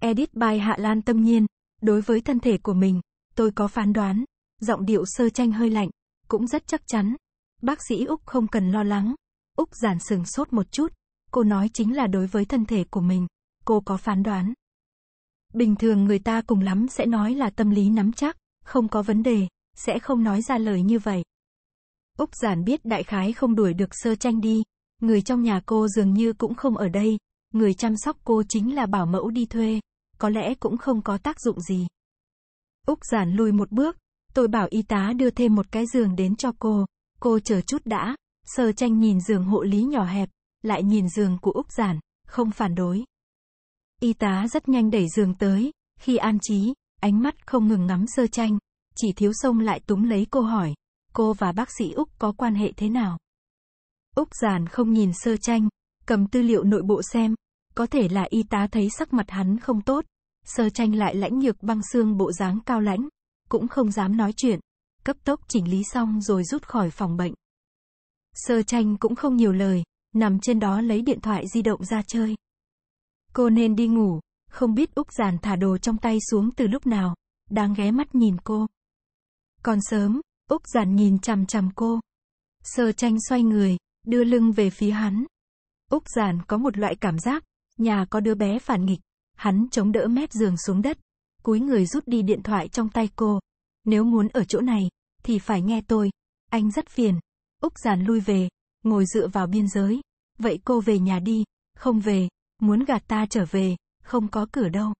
Edit bài Hạ Lan Tâm Nhiên. Đối với thân thể của mình, tôi có phán đoán. Giọng điệu sơ tranh hơi lạnh, cũng rất chắc chắn. Bác sĩ Úc không cần lo lắng. Úc giản sừng sốt một chút. Cô nói chính là đối với thân thể của mình. Cô có phán đoán. Bình thường người ta cùng lắm sẽ nói là tâm lý nắm chắc, không có vấn đề, sẽ không nói ra lời như vậy. Úc giản biết đại khái không đuổi được sơ tranh đi. Người trong nhà cô dường như cũng không ở đây, Người chăm sóc cô chính là bảo mẫu đi thuê, có lẽ cũng không có tác dụng gì. Úc giản lùi một bước, tôi bảo y tá đưa thêm một cái giường đến cho cô, cô chờ chút đã, sờ tranh nhìn giường hộ lý nhỏ hẹp, lại nhìn giường của Úc giản, không phản đối. Y tá rất nhanh đẩy giường tới, khi an trí, ánh mắt không ngừng ngắm sơ tranh, chỉ thiếu sông lại túm lấy cô hỏi, cô và bác sĩ Úc có quan hệ thế nào? Úc giản không nhìn sơ tranh, cầm tư liệu nội bộ xem, có thể là y tá thấy sắc mặt hắn không tốt, sơ tranh lại lãnh nhược băng xương bộ dáng cao lãnh, cũng không dám nói chuyện, cấp tốc chỉnh lý xong rồi rút khỏi phòng bệnh. Sơ tranh cũng không nhiều lời, nằm trên đó lấy điện thoại di động ra chơi. Cô nên đi ngủ, không biết Úc Giản thả đồ trong tay xuống từ lúc nào, đang ghé mắt nhìn cô. Còn sớm, Úc Giản nhìn chằm chằm cô. Sơ tranh xoay người, đưa lưng về phía hắn. Úc Giản có một loại cảm giác, Nhà có đứa bé phản nghịch, hắn chống đỡ mép giường xuống đất, cúi người rút đi điện thoại trong tay cô. Nếu muốn ở chỗ này, thì phải nghe tôi, anh rất phiền. Úc giản lui về, ngồi dựa vào biên giới. Vậy cô về nhà đi, không về, muốn gạt ta trở về, không có cửa đâu.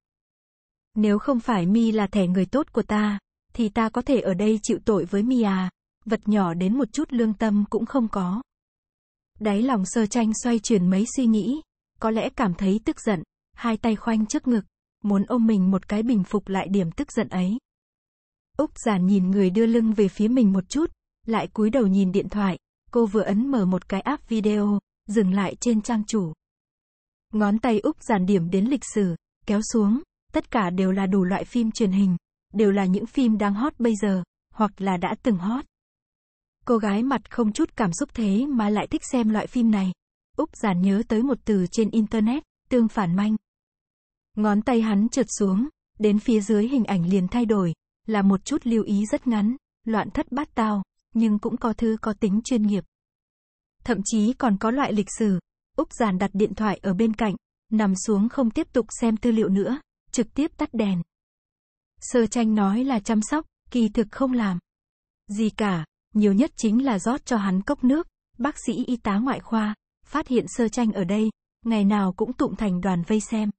Nếu không phải Mi là thẻ người tốt của ta, thì ta có thể ở đây chịu tội với Mi à, vật nhỏ đến một chút lương tâm cũng không có. Đáy lòng sơ tranh xoay chuyển mấy suy nghĩ, có lẽ cảm thấy tức giận, hai tay khoanh trước ngực, muốn ôm mình một cái bình phục lại điểm tức giận ấy. Úc giản nhìn người đưa lưng về phía mình một chút, lại cúi đầu nhìn điện thoại, cô vừa ấn mở một cái app video, dừng lại trên trang chủ. Ngón tay Úc giản điểm đến lịch sử, kéo xuống, tất cả đều là đủ loại phim truyền hình, đều là những phim đang hot bây giờ, hoặc là đã từng hot. Cô gái mặt không chút cảm xúc thế mà lại thích xem loại phim này. Úc giản nhớ tới một từ trên Internet, tương phản manh. Ngón tay hắn trượt xuống, đến phía dưới hình ảnh liền thay đổi, là một chút lưu ý rất ngắn, loạn thất bát tao, nhưng cũng có thứ có tính chuyên nghiệp. Thậm chí còn có loại lịch sử, Úc giản đặt điện thoại ở bên cạnh, nằm xuống không tiếp tục xem tư liệu nữa, trực tiếp tắt đèn. Sơ tranh nói là chăm sóc, kỳ thực không làm. Gì cả, nhiều nhất chính là rót cho hắn cốc nước, bác sĩ y tá ngoại khoa, phát hiện sơ tranh ở đây, ngày nào cũng tụng thành đoàn vây xem.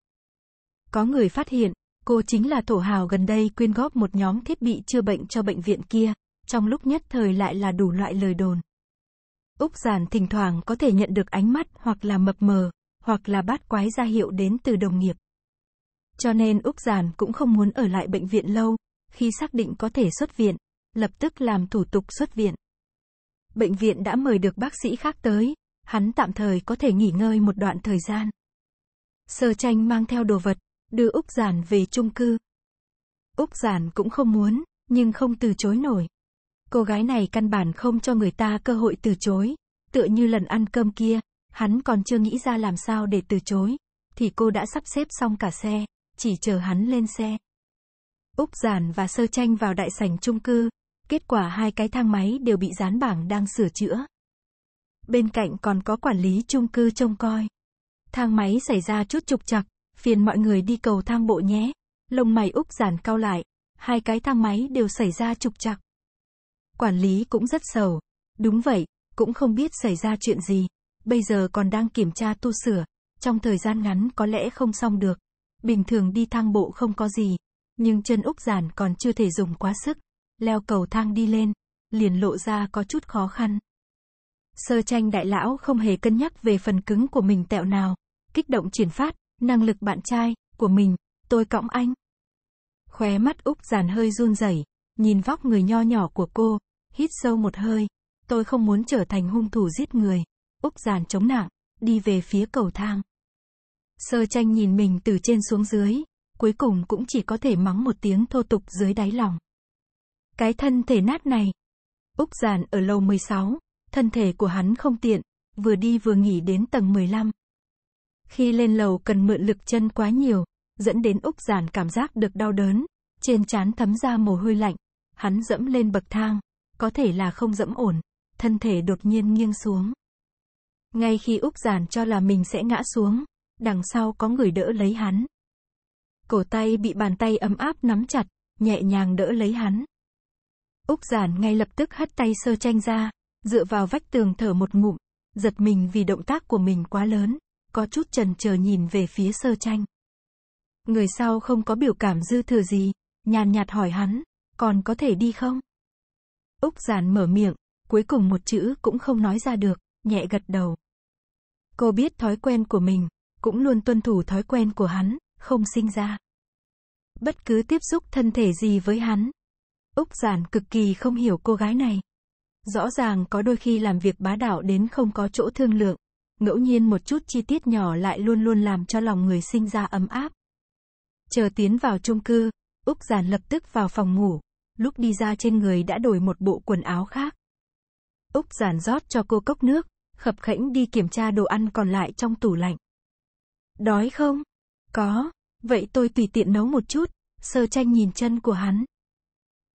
Có người phát hiện, cô chính là thổ hào gần đây quyên góp một nhóm thiết bị chữa bệnh cho bệnh viện kia, trong lúc nhất thời lại là đủ loại lời đồn. Úc Giản thỉnh thoảng có thể nhận được ánh mắt hoặc là mập mờ, hoặc là bát quái ra hiệu đến từ đồng nghiệp. Cho nên Úc Giản cũng không muốn ở lại bệnh viện lâu, khi xác định có thể xuất viện, lập tức làm thủ tục xuất viện. Bệnh viện đã mời được bác sĩ khác tới, hắn tạm thời có thể nghỉ ngơi một đoạn thời gian. Sơ tranh mang theo đồ vật, đưa Úc Giản về chung cư. Úc Giản cũng không muốn, nhưng không từ chối nổi. Cô gái này căn bản không cho người ta cơ hội từ chối, tựa như lần ăn cơm kia, hắn còn chưa nghĩ ra làm sao để từ chối, thì cô đã sắp xếp xong cả xe, chỉ chờ hắn lên xe. Úc Giản và Sơ Tranh vào đại sảnh chung cư, kết quả hai cái thang máy đều bị dán bảng đang sửa chữa bên cạnh còn có quản lý chung cư trông coi. Thang máy xảy ra chút trục trặc, phiền mọi người đi cầu thang bộ nhé. Lông mày Úc giản cao lại, hai cái thang máy đều xảy ra trục trặc. Quản lý cũng rất sầu. Đúng vậy, cũng không biết xảy ra chuyện gì. Bây giờ còn đang kiểm tra tu sửa, trong thời gian ngắn có lẽ không xong được. Bình thường đi thang bộ không có gì, nhưng chân Úc giản còn chưa thể dùng quá sức. Leo cầu thang đi lên, liền lộ ra có chút khó khăn. Sơ tranh đại lão không hề cân nhắc về phần cứng của mình tẹo nào. Kích động triển phát, năng lực bạn trai, của mình, tôi cõng anh. Khóe mắt Úc giàn hơi run rẩy, nhìn vóc người nho nhỏ của cô, hít sâu một hơi. Tôi không muốn trở thành hung thủ giết người. Úc giàn chống nặng, đi về phía cầu thang. Sơ tranh nhìn mình từ trên xuống dưới, cuối cùng cũng chỉ có thể mắng một tiếng thô tục dưới đáy lòng. Cái thân thể nát này. Úc giàn ở lầu 16, thân thể của hắn không tiện, vừa đi vừa nghỉ đến tầng 15. Khi lên lầu cần mượn lực chân quá nhiều, dẫn đến Úc Giản cảm giác được đau đớn, trên trán thấm ra mồ hôi lạnh, hắn dẫm lên bậc thang, có thể là không dẫm ổn, thân thể đột nhiên nghiêng xuống. Ngay khi Úc Giản cho là mình sẽ ngã xuống, đằng sau có người đỡ lấy hắn. Cổ tay bị bàn tay ấm áp nắm chặt, nhẹ nhàng đỡ lấy hắn. Úc Giản ngay lập tức hất tay sơ tranh ra, dựa vào vách tường thở một ngụm, giật mình vì động tác của mình quá lớn, có chút trần chờ nhìn về phía sơ tranh. Người sau không có biểu cảm dư thừa gì, nhàn nhạt hỏi hắn, còn có thể đi không? Úc giản mở miệng, cuối cùng một chữ cũng không nói ra được, nhẹ gật đầu. Cô biết thói quen của mình, cũng luôn tuân thủ thói quen của hắn, không sinh ra. Bất cứ tiếp xúc thân thể gì với hắn. Úc giản cực kỳ không hiểu cô gái này. Rõ ràng có đôi khi làm việc bá đạo đến không có chỗ thương lượng, ngẫu nhiên một chút chi tiết nhỏ lại luôn luôn làm cho lòng người sinh ra ấm áp. Chờ tiến vào chung cư, Úc Giản lập tức vào phòng ngủ, lúc đi ra trên người đã đổi một bộ quần áo khác. Úc Giản rót cho cô cốc nước, khập khẽnh đi kiểm tra đồ ăn còn lại trong tủ lạnh. Đói không? Có, vậy tôi tùy tiện nấu một chút, sơ tranh nhìn chân của hắn.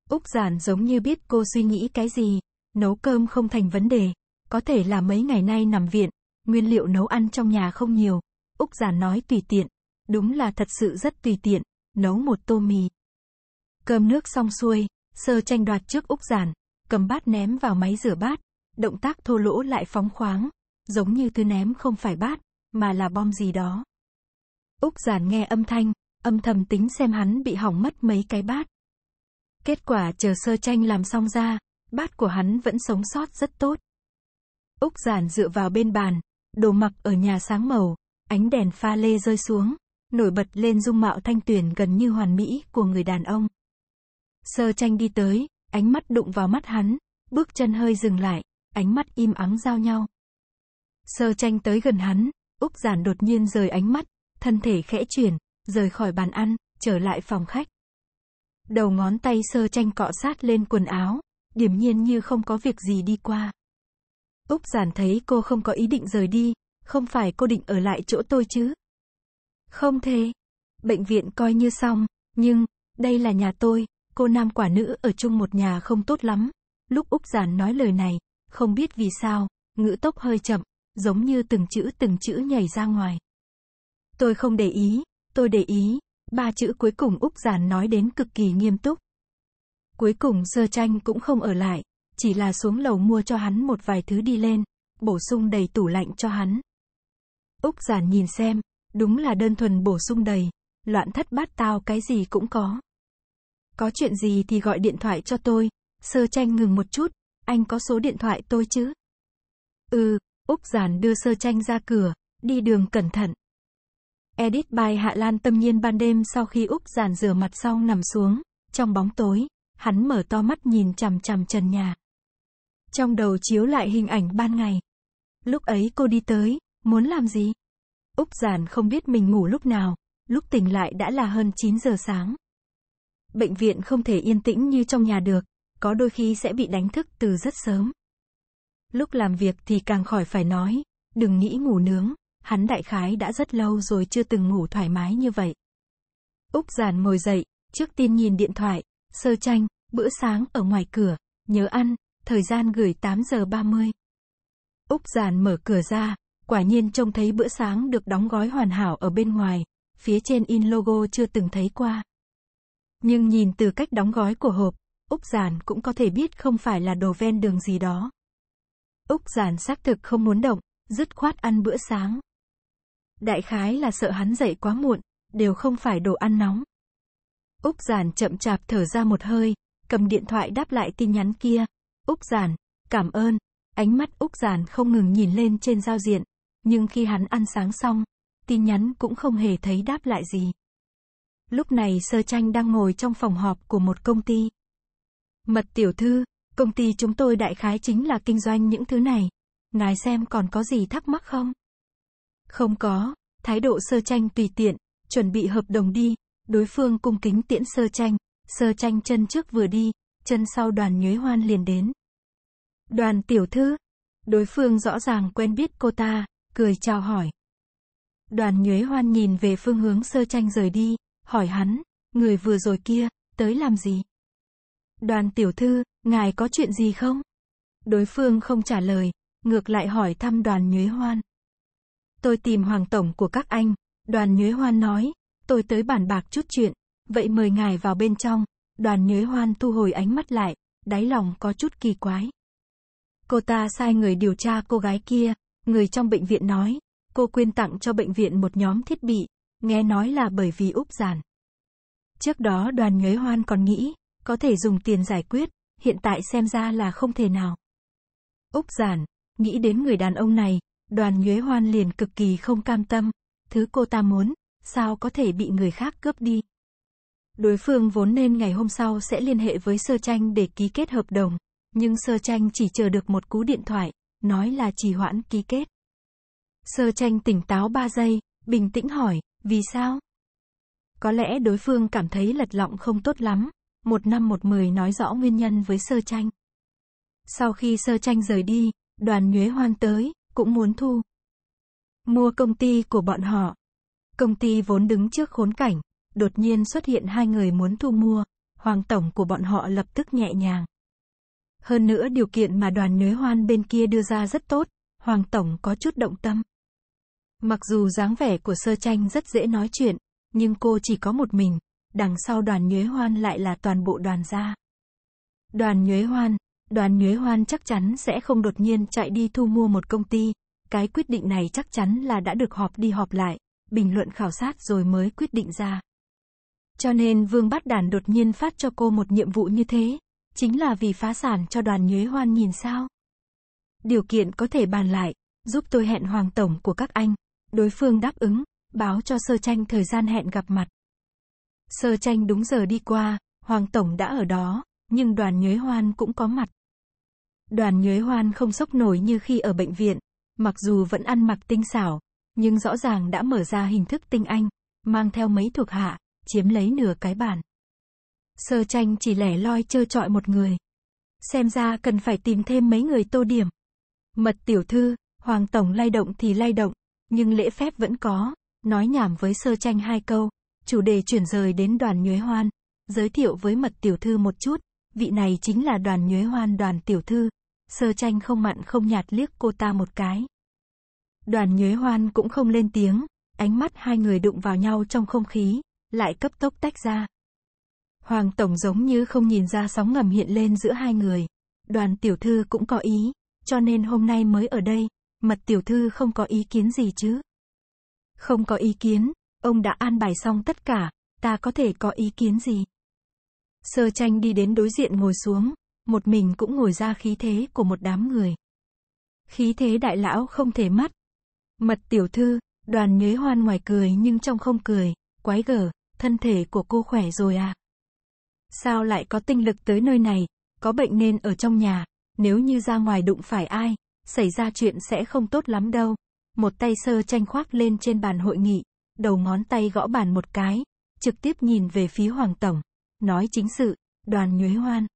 Úc Giản giống như biết cô suy nghĩ cái gì, Nấu cơm không thành vấn đề, có thể là mấy ngày nay nằm viện, nguyên liệu nấu ăn trong nhà không nhiều. Úc giản nói tùy tiện, đúng là thật sự rất tùy tiện, nấu một tô mì. Cơm nước xong xuôi, sơ tranh đoạt trước Úc giản, cầm bát ném vào máy rửa bát, động tác thô lỗ lại phóng khoáng, giống như thứ ném không phải bát, mà là bom gì đó. Úc giản nghe âm thanh, âm thầm tính xem hắn bị hỏng mất mấy cái bát. Kết quả chờ sơ tranh làm xong ra, bát của hắn vẫn sống sót rất tốt. Úc giản dựa vào bên bàn, đồ mặc ở nhà sáng màu, ánh đèn pha lê rơi xuống, nổi bật lên dung mạo thanh tuyển gần như hoàn mỹ của người đàn ông. Sơ tranh đi tới, ánh mắt đụng vào mắt hắn, bước chân hơi dừng lại, ánh mắt im ắng giao nhau. Sơ tranh tới gần hắn, Úc giản đột nhiên rời ánh mắt, thân thể khẽ chuyển, rời khỏi bàn ăn, trở lại phòng khách. Đầu ngón tay sơ tranh cọ sát lên quần áo, điềm nhiên như không có việc gì đi qua. Úc giản thấy cô không có ý định rời đi, không phải cô định ở lại chỗ tôi chứ. Không thế. Bệnh viện coi như xong, nhưng, đây là nhà tôi, cô nam quả nữ ở chung một nhà không tốt lắm. Lúc Úc giản nói lời này, không biết vì sao, ngữ tốc hơi chậm, giống như từng chữ từng chữ nhảy ra ngoài. Tôi không để ý, tôi để ý, ba chữ cuối cùng Úc giản nói đến cực kỳ nghiêm túc. Cuối cùng sơ tranh cũng không ở lại, chỉ là xuống lầu mua cho hắn một vài thứ đi lên, bổ sung đầy tủ lạnh cho hắn. Úc giản nhìn xem, đúng là đơn thuần bổ sung đầy, loạn thất bát tao cái gì cũng có. Có chuyện gì thì gọi điện thoại cho tôi, sơ tranh ngừng một chút, anh có số điện thoại tôi chứ? Ừ, Úc giản đưa sơ tranh ra cửa, đi đường cẩn thận. Edit bài Hạ Lan tâm nhiên ban đêm sau khi Úc giản rửa mặt xong nằm xuống, trong bóng tối, hắn mở to mắt nhìn chằm chằm trần nhà. Trong đầu chiếu lại hình ảnh ban ngày. Lúc ấy cô đi tới, muốn làm gì? Úc Giản không biết mình ngủ lúc nào, lúc tỉnh lại đã là hơn 9 giờ sáng. Bệnh viện không thể yên tĩnh như trong nhà được, có đôi khi sẽ bị đánh thức từ rất sớm. Lúc làm việc thì càng khỏi phải nói, đừng nghĩ ngủ nướng, hắn đại khái đã rất lâu rồi chưa từng ngủ thoải mái như vậy. Úc Giản ngồi dậy, trước tiên nhìn điện thoại, sơ tranh, Bữa sáng ở ngoài cửa, nhớ ăn, thời gian gửi 8 giờ 30. Úc Giản mở cửa ra, quả nhiên trông thấy bữa sáng được đóng gói hoàn hảo ở bên ngoài, phía trên in logo chưa từng thấy qua. Nhưng nhìn từ cách đóng gói của hộp, Úc Giản cũng có thể biết không phải là đồ ven đường gì đó. Úc Giản xác thực không muốn động, dứt khoát ăn bữa sáng. Đại khái là sợ hắn dậy quá muộn, đều không phải đồ ăn nóng. Úc Giản chậm chạp thở ra một hơi, cầm điện thoại đáp lại tin nhắn kia. Úc Giản, cảm ơn. Ánh mắt Úc Giản không ngừng nhìn lên trên giao diện, nhưng khi hắn ăn sáng xong, tin nhắn cũng không hề thấy đáp lại gì. Lúc này Sơ Tranh đang ngồi trong phòng họp của một công ty. Mật tiểu thư, công ty chúng tôi đại khái chính là kinh doanh những thứ này. Ngài xem còn có gì thắc mắc không? Không có, thái độ Sơ Tranh tùy tiện, chuẩn bị hợp đồng đi. Đối phương cung kính tiễn Sơ Tranh, Sơ tranh chân trước vừa đi, chân sau đoàn nhuế hoan liền đến. Đoàn tiểu thư, đối phương rõ ràng quen biết cô ta, cười chào hỏi. Đoàn nhuế hoan nhìn về phương hướng sơ tranh rời đi, hỏi hắn, người vừa rồi kia, tới làm gì? Đoàn tiểu thư, ngài có chuyện gì không? Đối phương không trả lời, ngược lại hỏi thăm đoàn nhuế hoan. Tôi tìm hoàng tổng của các anh, đoàn nhuế hoan nói, tôi tới bàn bạc chút chuyện, vậy mời ngài vào bên trong. Đoàn nhuế hoan thu hồi ánh mắt lại, đáy lòng có chút kỳ quái. Cô ta sai người điều tra cô gái kia, người trong bệnh viện nói, cô quyên tặng cho bệnh viện một nhóm thiết bị, nghe nói là bởi vì Úc giản. Trước đó đoàn nhuế hoan còn nghĩ, có thể dùng tiền giải quyết, hiện tại xem ra là không thể nào. Úc giản, nghĩ đến người đàn ông này, đoàn nhuế hoan liền cực kỳ không cam tâm, thứ cô ta muốn, sao có thể bị người khác cướp đi. Đối phương vốn nên ngày hôm sau sẽ liên hệ với Sơ Tranh để ký kết hợp đồng, nhưng Sơ Tranh chỉ chờ được một cú điện thoại, nói là trì hoãn ký kết. Sơ Tranh tỉnh táo 3 giây, bình tĩnh hỏi, vì sao? Có lẽ đối phương cảm thấy lật lọng không tốt lắm, một năm một mười nói rõ nguyên nhân với Sơ Tranh. Sau khi Sơ Tranh rời đi, đoàn nhuế hoan tới, cũng muốn thu. Mua công ty của bọn họ. Công ty vốn đứng trước khốn cảnh, đột nhiên xuất hiện hai người muốn thu mua, hoàng tổng của bọn họ lập tức nhẹ nhàng. Hơn nữa điều kiện mà đoàn nới hoan bên kia đưa ra rất tốt, hoàng tổng có chút động tâm. Mặc dù dáng vẻ của sơ tranh rất dễ nói chuyện, nhưng cô chỉ có một mình, đằng sau đoàn nhuế hoan lại là toàn bộ đoàn gia. Đoàn nhuế hoan, đoàn nhuế hoan chắc chắn sẽ không đột nhiên chạy đi thu mua một công ty, cái quyết định này chắc chắn là đã được họp đi họp lại, bình luận khảo sát rồi mới quyết định ra. Cho nên Vương Bát Đản đột nhiên phát cho cô một nhiệm vụ như thế. Chính là vì phá sản cho đoàn nhuế hoan nhìn sao. Điều kiện có thể bàn lại, giúp tôi hẹn Hoàng Tổng của các anh. Đối phương đáp ứng, báo cho Sơ Tranh thời gian hẹn gặp mặt. Sơ Tranh đúng giờ đi qua, Hoàng Tổng đã ở đó, nhưng đoàn nhuế hoan cũng có mặt. Đoàn nhuế hoan không sốc nổi như khi ở bệnh viện, mặc dù vẫn ăn mặc tinh xảo, nhưng rõ ràng đã mở ra hình thức tinh anh, mang theo mấy thuộc hạ, chiếm lấy nửa cái bản. Sơ tranh chỉ lẻ loi trơ trọi một người. Xem ra cần phải tìm thêm mấy người tô điểm. Mật tiểu thư, Hoàng Tổng lay động thì lay động, nhưng lễ phép vẫn có, nói nhảm với sơ tranh hai câu, chủ đề chuyển rời đến đoàn nhuế hoan, giới thiệu với mật tiểu thư một chút, vị này chính là đoàn nhuế hoan đoàn tiểu thư, sơ tranh không mặn không nhạt liếc cô ta một cái. Đoàn nhuế hoan cũng không lên tiếng, ánh mắt hai người đụng vào nhau trong không khí, lại cấp tốc tách ra. Hoàng Tổng giống như không nhìn ra sóng ngầm hiện lên giữa hai người. Đoàn tiểu thư cũng có ý, cho nên hôm nay mới ở đây, mật tiểu thư không có ý kiến gì chứ. Không có ý kiến, ông đã an bài xong tất cả, ta có thể có ý kiến gì. Sơ tranh đi đến đối diện ngồi xuống, một mình cũng ngồi ra khí thế của một đám người. Khí thế đại lão không thể mất. Mật tiểu thư, đoàn nhuế hoan ngoài cười nhưng trong không cười, quái gở thân thể của cô khỏe rồi à? Sao lại có tinh lực tới nơi này, có bệnh nên ở trong nhà, nếu như ra ngoài đụng phải ai, xảy ra chuyện sẽ không tốt lắm đâu. Một tay sơ tranh khoác lên trên bàn hội nghị, đầu ngón tay gõ bàn một cái, trực tiếp nhìn về phía Hoàng Tổng, nói chính sự, đoàn nhuế hoan.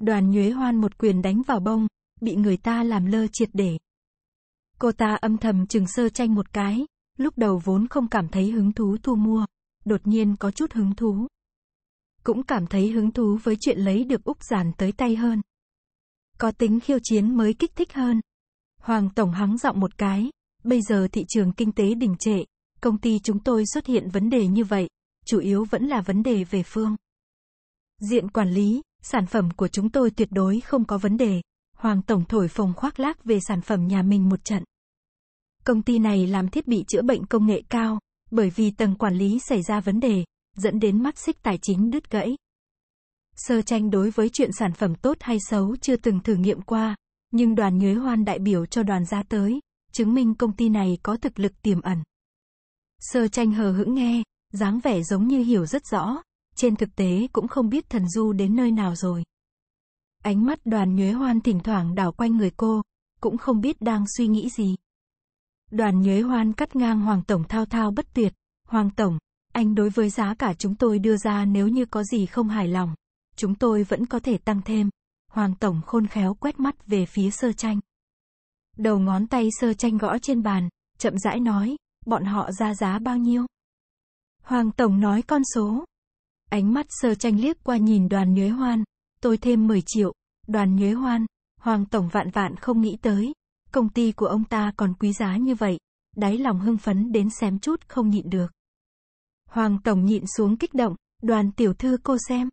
Đoàn nhuế hoan một quyền đánh vào bông, bị người ta làm lơ triệt để. Cô ta âm thầm chừng sơ tranh một cái, lúc đầu vốn không cảm thấy hứng thú thu mua, đột nhiên có chút hứng thú. Cũng cảm thấy hứng thú với chuyện lấy được Úc Giản tới tay hơn. Có tính khiêu chiến mới kích thích hơn. Hoàng Tổng hắng giọng một cái, bây giờ thị trường kinh tế đình trệ, công ty chúng tôi xuất hiện vấn đề như vậy, chủ yếu vẫn là vấn đề về phương. Diện quản lý, sản phẩm của chúng tôi tuyệt đối không có vấn đề. Hoàng Tổng thổi phồng khoác lác về sản phẩm nhà mình một trận. Công ty này làm thiết bị chữa bệnh công nghệ cao, bởi vì tầng quản lý xảy ra vấn đề, dẫn đến mắt xích tài chính đứt gãy. Sơ tranh đối với chuyện sản phẩm tốt hay xấu chưa từng thử nghiệm qua, nhưng đoàn Nhuế Hoan đại biểu cho đoàn ra tới, chứng minh công ty này có thực lực tiềm ẩn. Sơ tranh hờ hững nghe, dáng vẻ giống như hiểu rất rõ, trên thực tế cũng không biết thần du đến nơi nào rồi. Ánh mắt đoàn Nhuế Hoan thỉnh thoảng đảo quanh người cô, cũng không biết đang suy nghĩ gì. Đoàn Nhuế Hoan cắt ngang Hoàng Tổng thao thao bất tuyệt. Hoàng Tổng, anh đối với giá cả chúng tôi đưa ra nếu như có gì không hài lòng, chúng tôi vẫn có thể tăng thêm. Hoàng Tổng khôn khéo quét mắt về phía sơ tranh. Đầu ngón tay sơ tranh gõ trên bàn, chậm rãi nói, bọn họ ra giá bao nhiêu? Hoàng Tổng nói con số. Ánh mắt sơ tranh liếc qua nhìn đoàn nhuế hoan, tôi thêm 10 triệu, đoàn nhuế hoan, Hoàng Tổng vạn vạn không nghĩ tới, công ty của ông ta còn quý giá như vậy, đáy lòng hưng phấn đến xém chút không nhịn được. Hoàng Tổng nhịn xuống kích động, đoàn tiểu thư cô xem.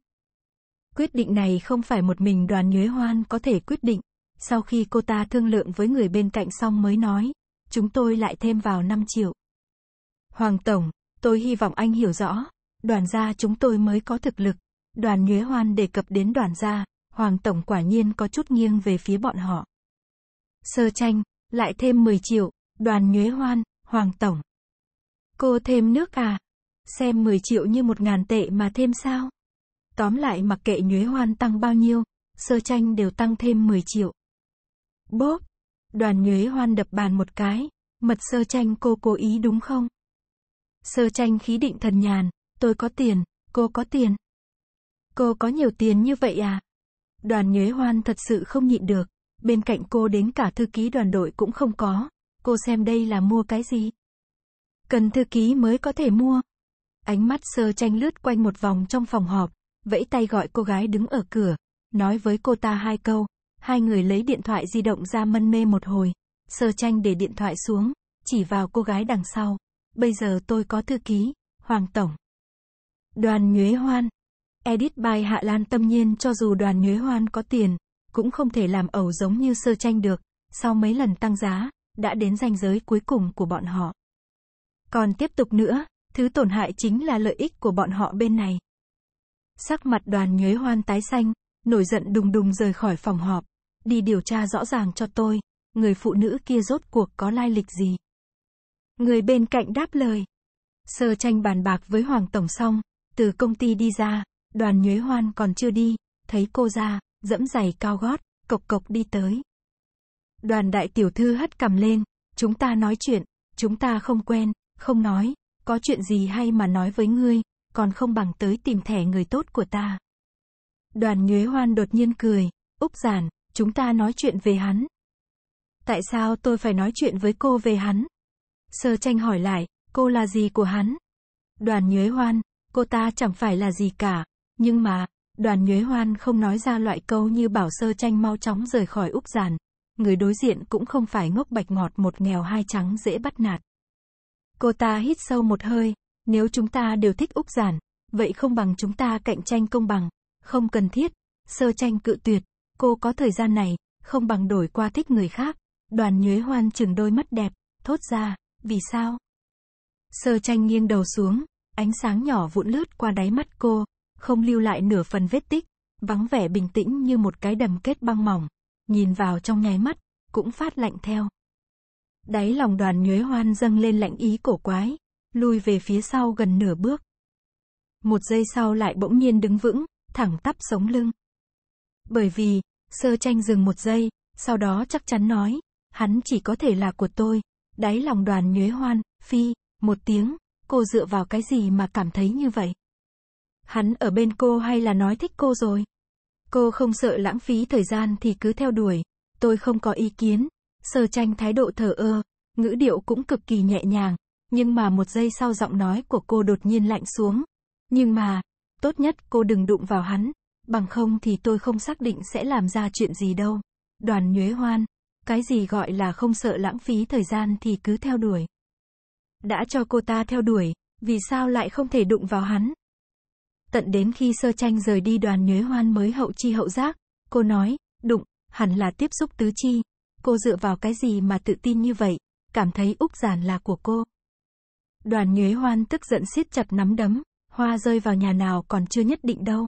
Quyết định này không phải một mình đoàn nhuế hoan có thể quyết định. Sau khi cô ta thương lượng với người bên cạnh xong mới nói, chúng tôi lại thêm vào 5 triệu. Hoàng Tổng, tôi hy vọng anh hiểu rõ, đoàn gia chúng tôi mới có thực lực. Đoàn nhuế hoan đề cập đến đoàn gia, Hoàng Tổng quả nhiên có chút nghiêng về phía bọn họ. Sơ tranh lại thêm 10 triệu, đoàn nhuế hoan, hoàng tổng. Cô thêm nước à? Xem 10 triệu như một ngàn tệ mà thêm sao? Tóm lại mặc kệ nhuế hoan tăng bao nhiêu, sơ tranh đều tăng thêm 10 triệu. Bốp! Đoàn nhuế hoan đập bàn một cái, mật sơ tranh cô cố ý đúng không? Sơ tranh khí định thần nhàn, tôi có tiền, cô có tiền. Cô có nhiều tiền như vậy à? Đoàn nhuế hoan thật sự không nhịn được, bên cạnh cô đến cả thư ký đoàn đội cũng không có. Cô xem đây là mua cái gì? Cần thư ký mới có thể mua. Ánh mắt sơ tranh lướt quanh một vòng trong phòng họp, vẫy tay gọi cô gái đứng ở cửa, nói với cô ta hai câu. Hai người lấy điện thoại di động ra mân mê một hồi. Sơ tranh để điện thoại xuống, chỉ vào cô gái đằng sau. Bây giờ tôi có thư ký, Hoàng Tổng. Đoàn Nhuế Hoan Edit by Hạ Lan tâm nhiên cho dù đoàn Nhuế Hoan có tiền, cũng không thể làm ẩu giống như sơ tranh được, sau mấy lần tăng giá, đã đến ranh giới cuối cùng của bọn họ. Còn tiếp tục nữa, thứ tổn hại chính là lợi ích của bọn họ bên này. Sắc mặt đoàn nhuế hoan tái xanh, nổi giận đùng đùng rời khỏi phòng họp. Đi điều tra rõ ràng cho tôi, người phụ nữ kia rốt cuộc có lai lịch gì. Người bên cạnh đáp lời. Sơ tranh bàn bạc với Hoàng Tổng xong, từ công ty đi ra, đoàn nhuế hoan còn chưa đi, thấy cô ra, dẫm giày cao gót, cộc cộc đi tới. Đoàn đại tiểu thư hất cầm lên, chúng ta nói chuyện, chúng ta không quen, không nói, có chuyện gì hay mà nói với ngươi, còn không bằng tới tìm thẻ người tốt của ta. Đoàn nhuế hoan đột nhiên cười, Úc giản, chúng ta nói chuyện về hắn. Tại sao tôi phải nói chuyện với cô về hắn? Sơ tranh hỏi lại, cô là gì của hắn? Đoàn nhuế hoan, cô ta chẳng phải là gì cả, nhưng mà, Đoàn Nhuế Hoan không nói ra loại câu như bảo sơ tranh mau chóng rời khỏi Úc Giàn. Người đối diện cũng không phải ngốc bạch ngọt một nghèo hai trắng dễ bắt nạt. Cô ta hít sâu một hơi, nếu chúng ta đều thích Úc Giản, vậy không bằng chúng ta cạnh tranh công bằng, không cần thiết, sơ tranh cự tuyệt, cô có thời gian này, không bằng đổi qua thích người khác. Đoàn Nhuế Hoan chừng đôi mắt đẹp, thốt ra, vì sao? Sơ tranh nghiêng đầu xuống, ánh sáng nhỏ vụn lướt qua đáy mắt cô, không lưu lại nửa phần vết tích, vắng vẻ bình tĩnh như một cái đầm kết băng mỏng, nhìn vào trong nháy mắt, cũng phát lạnh theo. Đáy lòng đoàn nhuế hoan dâng lên lạnh ý cổ quái, lui về phía sau gần nửa bước. Một giây sau lại bỗng nhiên đứng vững, thẳng tắp sống lưng. Bởi vì, sơ tranh dừng một giây, sau đó chắc chắn nói, hắn chỉ có thể là của tôi. Đáy lòng đoàn nhuế hoan, phi, một tiếng, cô dựa vào cái gì mà cảm thấy như vậy? Hắn ở bên cô hay là nói thích cô rồi? Cô không sợ lãng phí thời gian thì cứ theo đuổi. Tôi không có ý kiến. Sơ tranh thái độ thờ ơ, ngữ điệu cũng cực kỳ nhẹ nhàng. Nhưng mà một giây sau giọng nói của cô đột nhiên lạnh xuống. Nhưng mà, tốt nhất cô đừng đụng vào hắn. Bằng không thì tôi không xác định sẽ làm ra chuyện gì đâu. Đoàn nhuế hoan. Cái gì gọi là không sợ lãng phí thời gian thì cứ theo đuổi. Đã cho cô ta theo đuổi, vì sao lại không thể đụng vào hắn? Tận đến khi sơ tranh rời đi đoàn nhuế hoan mới hậu chi hậu giác, cô nói, đụng, hẳn là tiếp xúc tứ chi. Cô dựa vào cái gì mà tự tin như vậy, cảm thấy Úc Giản là của cô. Đoàn nhuế hoan tức giận siết chặt nắm đấm, hoa rơi vào nhà nào còn chưa nhất định đâu.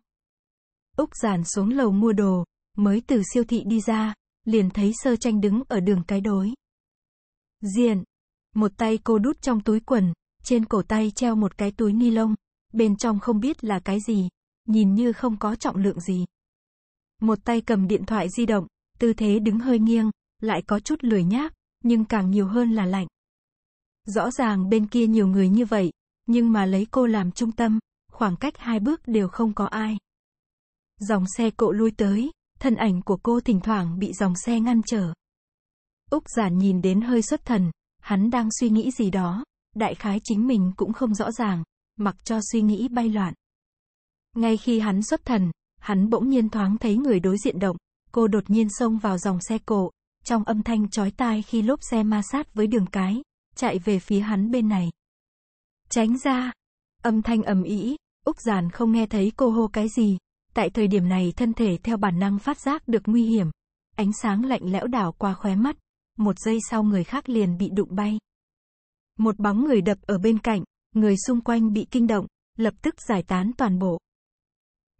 Úc Giản xuống lầu mua đồ, mới từ siêu thị đi ra, liền thấy sơ tranh đứng ở đường cái đối. Diện, một tay cô đút trong túi quần, trên cổ tay treo một cái túi ni lông, bên trong không biết là cái gì, nhìn như không có trọng lượng gì. Một tay cầm điện thoại di động, tư thế đứng hơi nghiêng, lại có chút lười nhác, nhưng càng nhiều hơn là lạnh. Rõ ràng bên kia nhiều người như vậy, nhưng mà lấy cô làm trung tâm, khoảng cách hai bước đều không có ai. Dòng xe cộ lui tới, thân ảnh của cô thỉnh thoảng bị dòng xe ngăn trở. Úc giản nhìn đến hơi xuất thần, hắn đang suy nghĩ gì đó, đại khái chính mình cũng không rõ ràng, mặc cho suy nghĩ bay loạn. Ngay khi hắn xuất thần, hắn bỗng nhiên thoáng thấy người đối diện động, cô đột nhiên xông vào dòng xe cộ, trong âm thanh chói tai khi lốp xe ma sát với đường cái, chạy về phía hắn bên này. Tránh ra! Âm thanh ầm ĩ, Úc Giản không nghe thấy cô hô cái gì, tại thời điểm này thân thể theo bản năng phát giác được nguy hiểm. Ánh sáng lạnh lẽo đảo qua khóe mắt, một giây sau người khác liền bị đụng bay. Một bóng người đập ở bên cạnh, Người xung quanh bị kinh động, lập tức giải tán toàn bộ.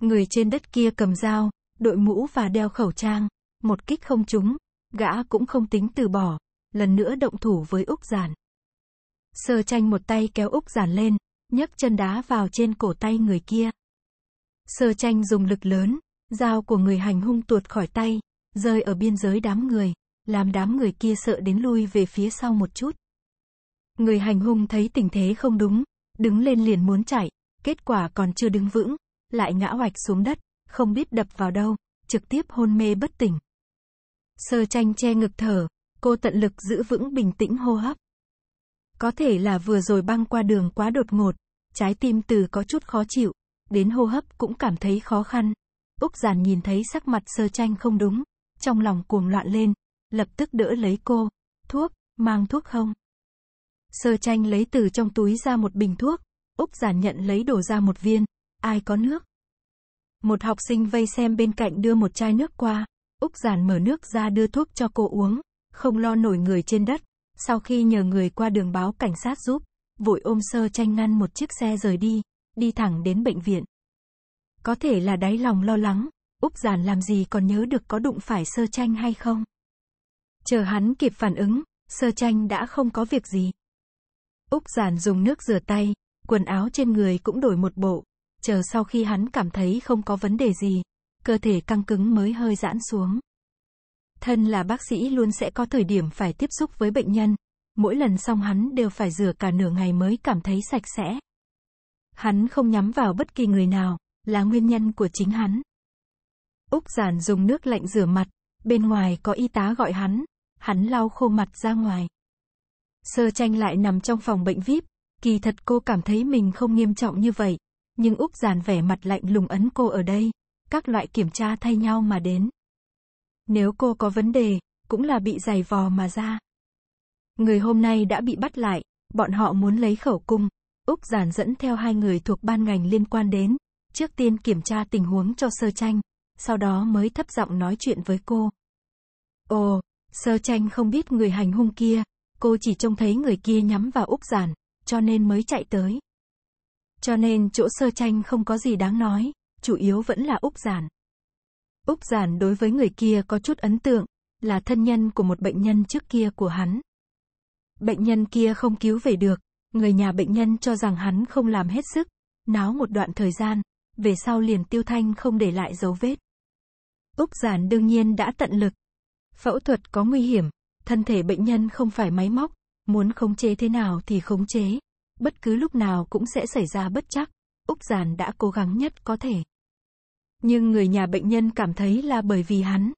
Người trên đất kia cầm dao, đội mũ và đeo khẩu trang, một kích không trúng, gã cũng không tính từ bỏ, lần nữa động thủ với Úc Giản. Sơ tranh một tay kéo Úc Giản lên, nhấc chân đá vào trên cổ tay người kia. Sơ tranh dùng lực lớn, dao của người hành hung tuột khỏi tay, rơi ở biên giới đám người, làm đám người kia sợ đến lui về phía sau một chút. Người hành hung thấy tình thế không đúng, đứng lên liền muốn chạy, kết quả còn chưa đứng vững, lại ngã hoạch xuống đất, không biết đập vào đâu, trực tiếp hôn mê bất tỉnh. Sơ tranh che ngực thở, cô tận lực giữ vững bình tĩnh hô hấp. Có thể là vừa rồi băng qua đường quá đột ngột, trái tim từ có chút khó chịu, đến hô hấp cũng cảm thấy khó khăn. Úc giản nhìn thấy sắc mặt sơ tranh không đúng, trong lòng cuồng loạn lên, lập tức đỡ lấy cô. Thuốc, mang thuốc không? Sơ tranh lấy từ trong túi ra một bình thuốc. Úc giản nhận lấy đổ ra một viên. Ai có nước? Một học sinh vây xem bên cạnh đưa một chai nước qua. Úc giản mở nước ra đưa thuốc cho cô uống. Không lo nổi người trên đất. Sau khi nhờ người qua đường báo cảnh sát giúp, vội ôm sơ tranh ngăn một chiếc xe rời đi, đi thẳng đến bệnh viện. Có thể là đáy lòng lo lắng, Úc Giản làm gì còn nhớ được có đụng phải sơ tranh hay không. Chờ hắn kịp phản ứng, sơ tranh đã không có việc gì. Úc Giản dùng nước rửa tay, quần áo trên người cũng đổi một bộ, chờ sau khi hắn cảm thấy không có vấn đề gì, cơ thể căng cứng mới hơi giãn xuống. Thân là bác sĩ luôn sẽ có thời điểm phải tiếp xúc với bệnh nhân, mỗi lần xong hắn đều phải rửa cả nửa ngày mới cảm thấy sạch sẽ. Hắn không nhắm vào bất kỳ người nào, là nguyên nhân của chính hắn. Úc Giản dùng nước lạnh rửa mặt, bên ngoài có y tá gọi hắn, hắn lau khô mặt ra ngoài. Sơ tranh lại nằm trong phòng bệnh VIP. Kỳ thật cô cảm thấy mình không nghiêm trọng như vậy. Nhưng Úc giản vẻ mặt lạnh lùng ấn cô ở đây. Các loại kiểm tra thay nhau mà đến. Nếu cô có vấn đề, cũng là bị giày vò mà ra. Người hôm nay đã bị bắt lại, bọn họ muốn lấy khẩu cung. Úc giản dẫn theo hai người thuộc ban ngành liên quan đến. Trước tiên kiểm tra tình huống cho sơ tranh, sau đó mới thấp giọng nói chuyện với cô. Ồ, sơ tranh không biết người hành hung kia, Cô chỉ trông thấy người kia nhắm vào Úc Giản, cho nên mới chạy tới. Cho nên chỗ sơ tranh không có gì đáng nói, chủ yếu vẫn là Úc Giản. Úc Giản đối với người kia có chút ấn tượng, là thân nhân của một bệnh nhân trước kia của hắn. Bệnh nhân kia không cứu về được, người nhà bệnh nhân cho rằng hắn không làm hết sức, náo một đoạn thời gian, về sau liền tiêu thanh không để lại dấu vết. Úc Giản đương nhiên đã tận lực. Phẫu thuật có nguy hiểm, thân thể bệnh nhân không phải máy móc, muốn khống chế thế nào thì khống chế. Bất cứ lúc nào cũng sẽ xảy ra bất chắc, Úc giàn đã cố gắng nhất có thể. Nhưng người nhà bệnh nhân cảm thấy là bởi vì hắn.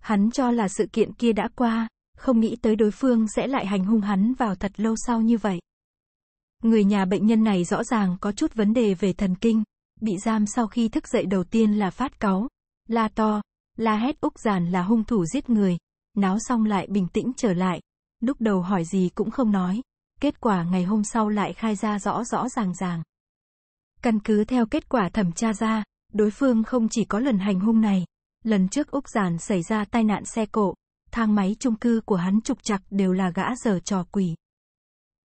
Hắn cho là sự kiện kia đã qua, không nghĩ tới đối phương sẽ lại hành hung hắn vào thật lâu sau như vậy. Người nhà bệnh nhân này rõ ràng có chút vấn đề về thần kinh, bị giam sau khi thức dậy đầu tiên là phát cáu, la to, la hét Úc giàn là hung thủ giết người, náo xong lại bình tĩnh trở lại. Lúc đầu hỏi gì cũng không nói, kết quả ngày hôm sau lại khai ra rõ rõ ràng ràng. Căn cứ theo kết quả thẩm tra ra, đối phương không chỉ có lần hành hung này, lần trước Úc Giản xảy ra tai nạn xe cộ, thang máy chung cư của hắn trục chặt đều là gã giở trò quỷ.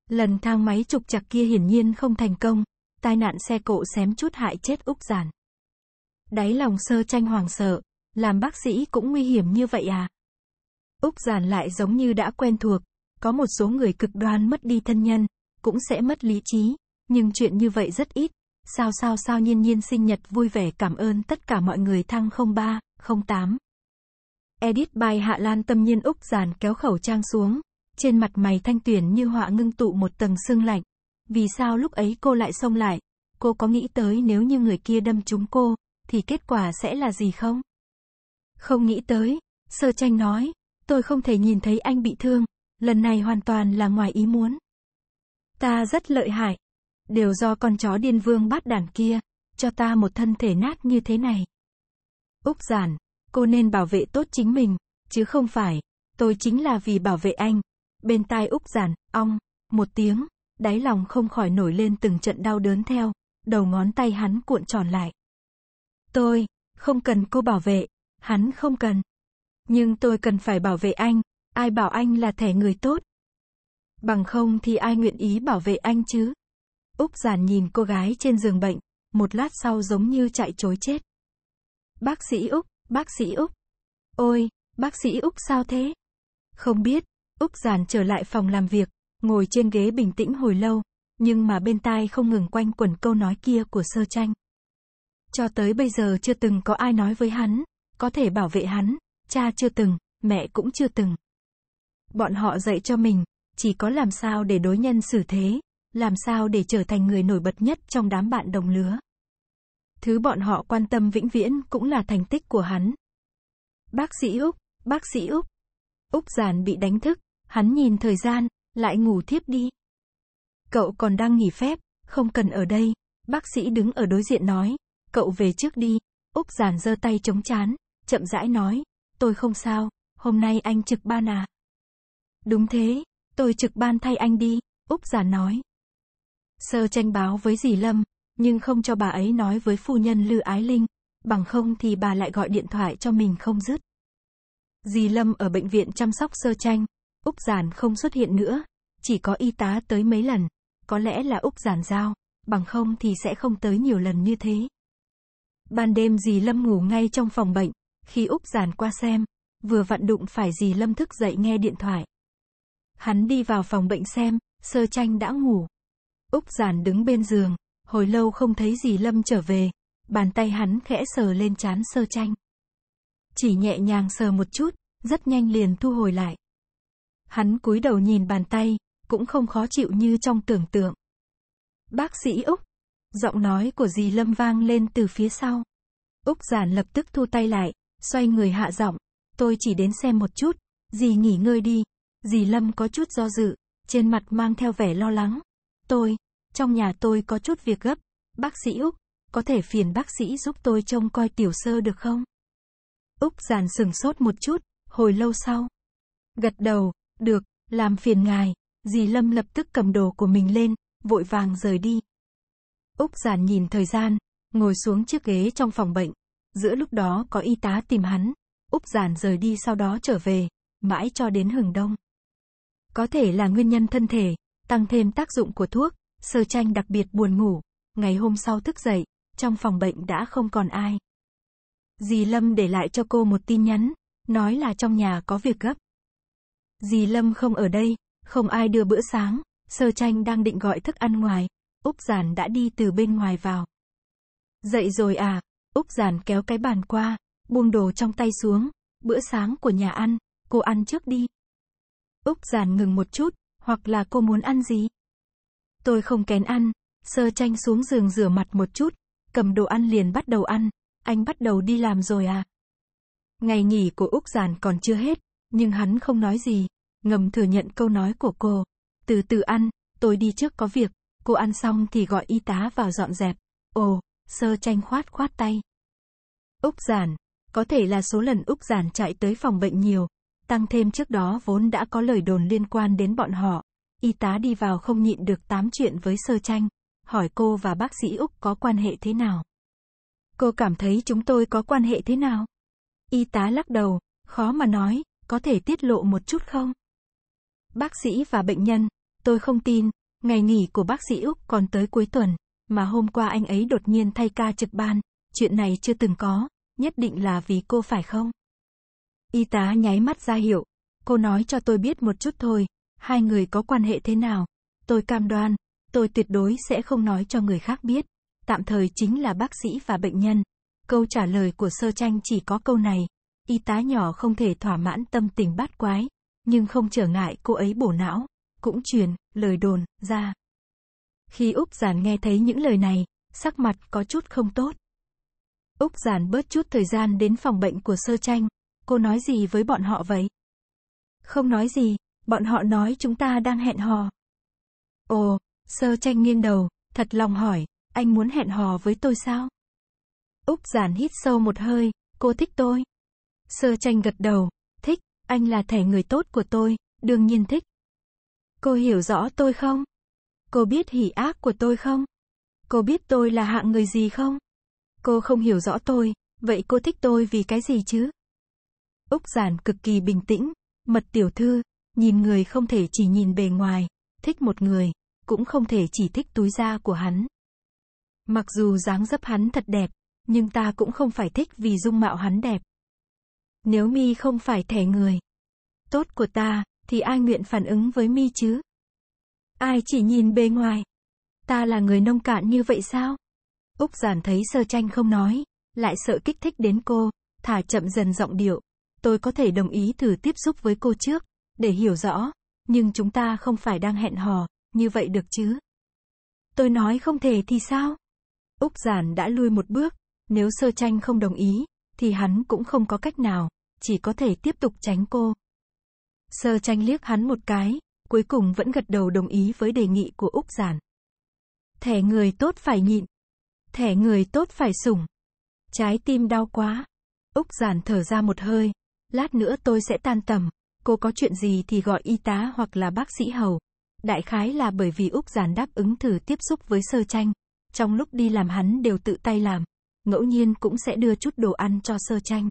Lần thang máy trục chặt kia hiển nhiên không thành công, tai nạn xe cộ xém chút hại chết Úc Giản. Đáy lòng sơ tranh hoàng sợ, làm bác sĩ cũng nguy hiểm như vậy à? Úc giản lại giống như đã quen thuộc, có một số người cực đoan mất đi thân nhân, cũng sẽ mất lý trí, nhưng chuyện như vậy rất ít. Sao sao sao nhiên nhiên sinh nhật vui vẻ cảm ơn tất cả mọi người thăng 03, 08. Edit bài Hạ Lan tâm nhiên Úc giản kéo khẩu trang xuống, trên mặt mày thanh tuyển như họa ngưng tụ một tầng sương lạnh. Vì sao lúc ấy cô lại xông lại? Cô có nghĩ tới nếu như người kia đâm trúng cô, thì kết quả sẽ là gì không? Không nghĩ tới, sơ tranh nói, Tôi không thể nhìn thấy anh bị thương, lần này hoàn toàn là ngoài ý muốn. Ta rất lợi hại. Đều do con chó điên vương bát đản kia, cho ta một thân thể nát như thế này. Úc giản, cô nên bảo vệ tốt chính mình, chứ không phải, tôi chính là vì bảo vệ anh. Bên tai Úc giản, ong, một tiếng, đáy lòng không khỏi nổi lên từng trận đau đớn theo, đầu ngón tay hắn cuộn tròn lại. Tôi, không cần cô bảo vệ, hắn không cần. Nhưng tôi cần phải bảo vệ anh, ai bảo anh là thẻ người tốt. Bằng không thì ai nguyện ý bảo vệ anh chứ? Úc giản nhìn cô gái trên giường bệnh, một lát sau giống như chạy chối chết. Bác sĩ Úc, bác sĩ Úc. Ôi, bác sĩ Úc sao thế? Không biết, Úc giản trở lại phòng làm việc, ngồi trên ghế bình tĩnh hồi lâu, nhưng mà bên tai không ngừng quanh quẩn câu nói kia của sơ tranh. Cho tới bây giờ chưa từng có ai nói với hắn, có thể bảo vệ hắn, cha chưa từng, mẹ cũng chưa từng. Bọn họ dạy cho mình, chỉ có làm sao để đối nhân xử thế, làm sao để trở thành người nổi bật nhất trong đám bạn đồng lứa. Thứ bọn họ quan tâm vĩnh viễn cũng là thành tích của hắn. Bác sĩ Úc, bác sĩ Úc. Úc giản bị đánh thức, hắn nhìn thời gian, lại ngủ thiếp đi. Cậu còn đang nghỉ phép, không cần ở đây, bác sĩ đứng ở đối diện nói, cậu về trước đi, Úc giản giơ tay chống chán, chậm rãi nói, tôi không sao, hôm nay anh trực ban à? Đúng thế, tôi trực ban thay anh đi, Úc giả nói. Sơ tranh báo với dì Lâm, nhưng không cho bà ấy nói với phu nhân Lư Ái Linh, bằng không thì bà lại gọi điện thoại cho mình không dứt. Dì Lâm ở bệnh viện chăm sóc sơ tranh, Úc Giản không xuất hiện nữa, chỉ có y tá tới mấy lần, có lẽ là Úc Giản giao, bằng không thì sẽ không tới nhiều lần như thế. Ban đêm dì Lâm ngủ ngay trong phòng bệnh, khi Úc giàn qua xem, vừa vặn đụng phải gì Lâm thức dậy nghe điện thoại. Hắn đi vào phòng bệnh xem, sơ tranh đã ngủ. Úc giàn đứng bên giường, hồi lâu không thấy gì Lâm trở về, bàn tay hắn khẽ sờ lên chán sơ tranh. Chỉ nhẹ nhàng sờ một chút, rất nhanh liền thu hồi lại. Hắn cúi đầu nhìn bàn tay, cũng không khó chịu như trong tưởng tượng. Bác sĩ Úc, giọng nói của dì Lâm vang lên từ phía sau. Úc giản lập tức thu tay lại, xoay người hạ giọng, tôi chỉ đến xem một chút, dì nghỉ ngơi đi, dì Lâm có chút do dự, trên mặt mang theo vẻ lo lắng. Tôi, trong nhà tôi có chút việc gấp, bác sĩ Úc, có thể phiền bác sĩ giúp tôi trông coi tiểu sơ được không? Úc giàn sừng sốt một chút, hồi lâu sau. Gật đầu, được, làm phiền ngài, dì Lâm lập tức cầm đồ của mình lên, vội vàng rời đi. Úc giàn nhìn thời gian, ngồi xuống chiếc ghế trong phòng bệnh, Giữa lúc đó có y tá tìm hắn, Úc Giản rời đi sau đó trở về, mãi cho đến hừng đông. Có thể là nguyên nhân thân thể, tăng thêm tác dụng của thuốc, sơ tranh đặc biệt buồn ngủ, ngày hôm sau thức dậy, trong phòng bệnh đã không còn ai. Dì Lâm để lại cho cô một tin nhắn, nói là trong nhà có việc gấp. Dì Lâm không ở đây, không ai đưa bữa sáng, sơ tranh đang định gọi thức ăn ngoài, Úc Giản đã đi từ bên ngoài vào. Dậy rồi à, Úc giản kéo cái bàn qua, buông đồ trong tay xuống, bữa sáng của nhà ăn, cô ăn trước đi. Úc giản ngừng một chút, hoặc là cô muốn ăn gì? Tôi không kén ăn, sơ tranh xuống giường rửa mặt một chút, cầm đồ ăn liền bắt đầu ăn, anh bắt đầu đi làm rồi à? Ngày nghỉ của Úc giản còn chưa hết, nhưng hắn không nói gì, ngầm thừa nhận câu nói của cô. Từ từ ăn, tôi đi trước có việc, cô ăn xong thì gọi y tá vào dọn dẹp. Ồ sơ tranh khoát khoát tay. Úc giản, có thể là số lần Úc giản chạy tới phòng bệnh nhiều, tăng thêm trước đó vốn đã có lời đồn liên quan đến bọn họ. Y tá đi vào không nhịn được tám chuyện với sơ tranh, hỏi cô và bác sĩ Úc có quan hệ thế nào. Cô cảm thấy chúng tôi có quan hệ thế nào? Y tá lắc đầu, khó mà nói, có thể tiết lộ một chút không? Bác sĩ và bệnh nhân, tôi không tin, ngày nghỉ của bác sĩ Úc còn tới cuối tuần. Mà hôm qua anh ấy đột nhiên thay ca trực ban, chuyện này chưa từng có, nhất định là vì cô phải không? Y tá nháy mắt ra hiệu, cô nói cho tôi biết một chút thôi, hai người có quan hệ thế nào, tôi cam đoan, tôi tuyệt đối sẽ không nói cho người khác biết, tạm thời chính là bác sĩ và bệnh nhân. Câu trả lời của sơ tranh chỉ có câu này, y tá nhỏ không thể thỏa mãn tâm tình bát quái, nhưng không trở ngại cô ấy bổ não, cũng truyền, lời đồn, ra. Khi Úc Giản nghe thấy những lời này, sắc mặt có chút không tốt. Úc Giản bớt chút thời gian đến phòng bệnh của sơ tranh, cô nói gì với bọn họ vậy? Không nói gì, bọn họ nói chúng ta đang hẹn hò. Ồ, sơ tranh nghiêng đầu, thật lòng hỏi, anh muốn hẹn hò với tôi sao? Úc Giản hít sâu một hơi, cô thích tôi. Sơ tranh gật đầu, thích, anh là thẻ người tốt của tôi, đương nhiên thích. Cô hiểu rõ tôi không? Cô biết hỉ ác của tôi không? Cô biết tôi là hạng người gì không? Cô không hiểu rõ tôi, vậy cô thích tôi vì cái gì chứ? Úc giản cực kỳ bình tĩnh, mật tiểu thư, nhìn người không thể chỉ nhìn bề ngoài, thích một người, cũng không thể chỉ thích túi da của hắn. Mặc dù dáng dấp hắn thật đẹp, nhưng ta cũng không phải thích vì dung mạo hắn đẹp. Nếu mi không phải thẻ người, tốt của ta, thì ai nguyện phản ứng với mi chứ? Ai chỉ nhìn bề ngoài? Ta là người nông cạn như vậy sao? Úc giản thấy sơ tranh không nói, lại sợ kích thích đến cô, thả chậm dần giọng điệu. Tôi có thể đồng ý thử tiếp xúc với cô trước, để hiểu rõ, nhưng chúng ta không phải đang hẹn hò, như vậy được chứ? Tôi nói không thể thì sao? Úc giản đã lui một bước, nếu sơ tranh không đồng ý, thì hắn cũng không có cách nào, chỉ có thể tiếp tục tránh cô. Sơ tranh liếc hắn một cái, cuối cùng vẫn gật đầu đồng ý với đề nghị của Úc Giản. Thẻ người tốt phải nhịn. Thẻ người tốt phải sủng. Trái tim đau quá. Úc Giản thở ra một hơi. Lát nữa tôi sẽ tan tầm. Cô có chuyện gì thì gọi y tá hoặc là bác sĩ hầu. Đại khái là bởi vì Úc Giản đáp ứng thử tiếp xúc với sơ tranh. Trong lúc đi làm hắn đều tự tay làm. Ngẫu nhiên cũng sẽ đưa chút đồ ăn cho sơ tranh.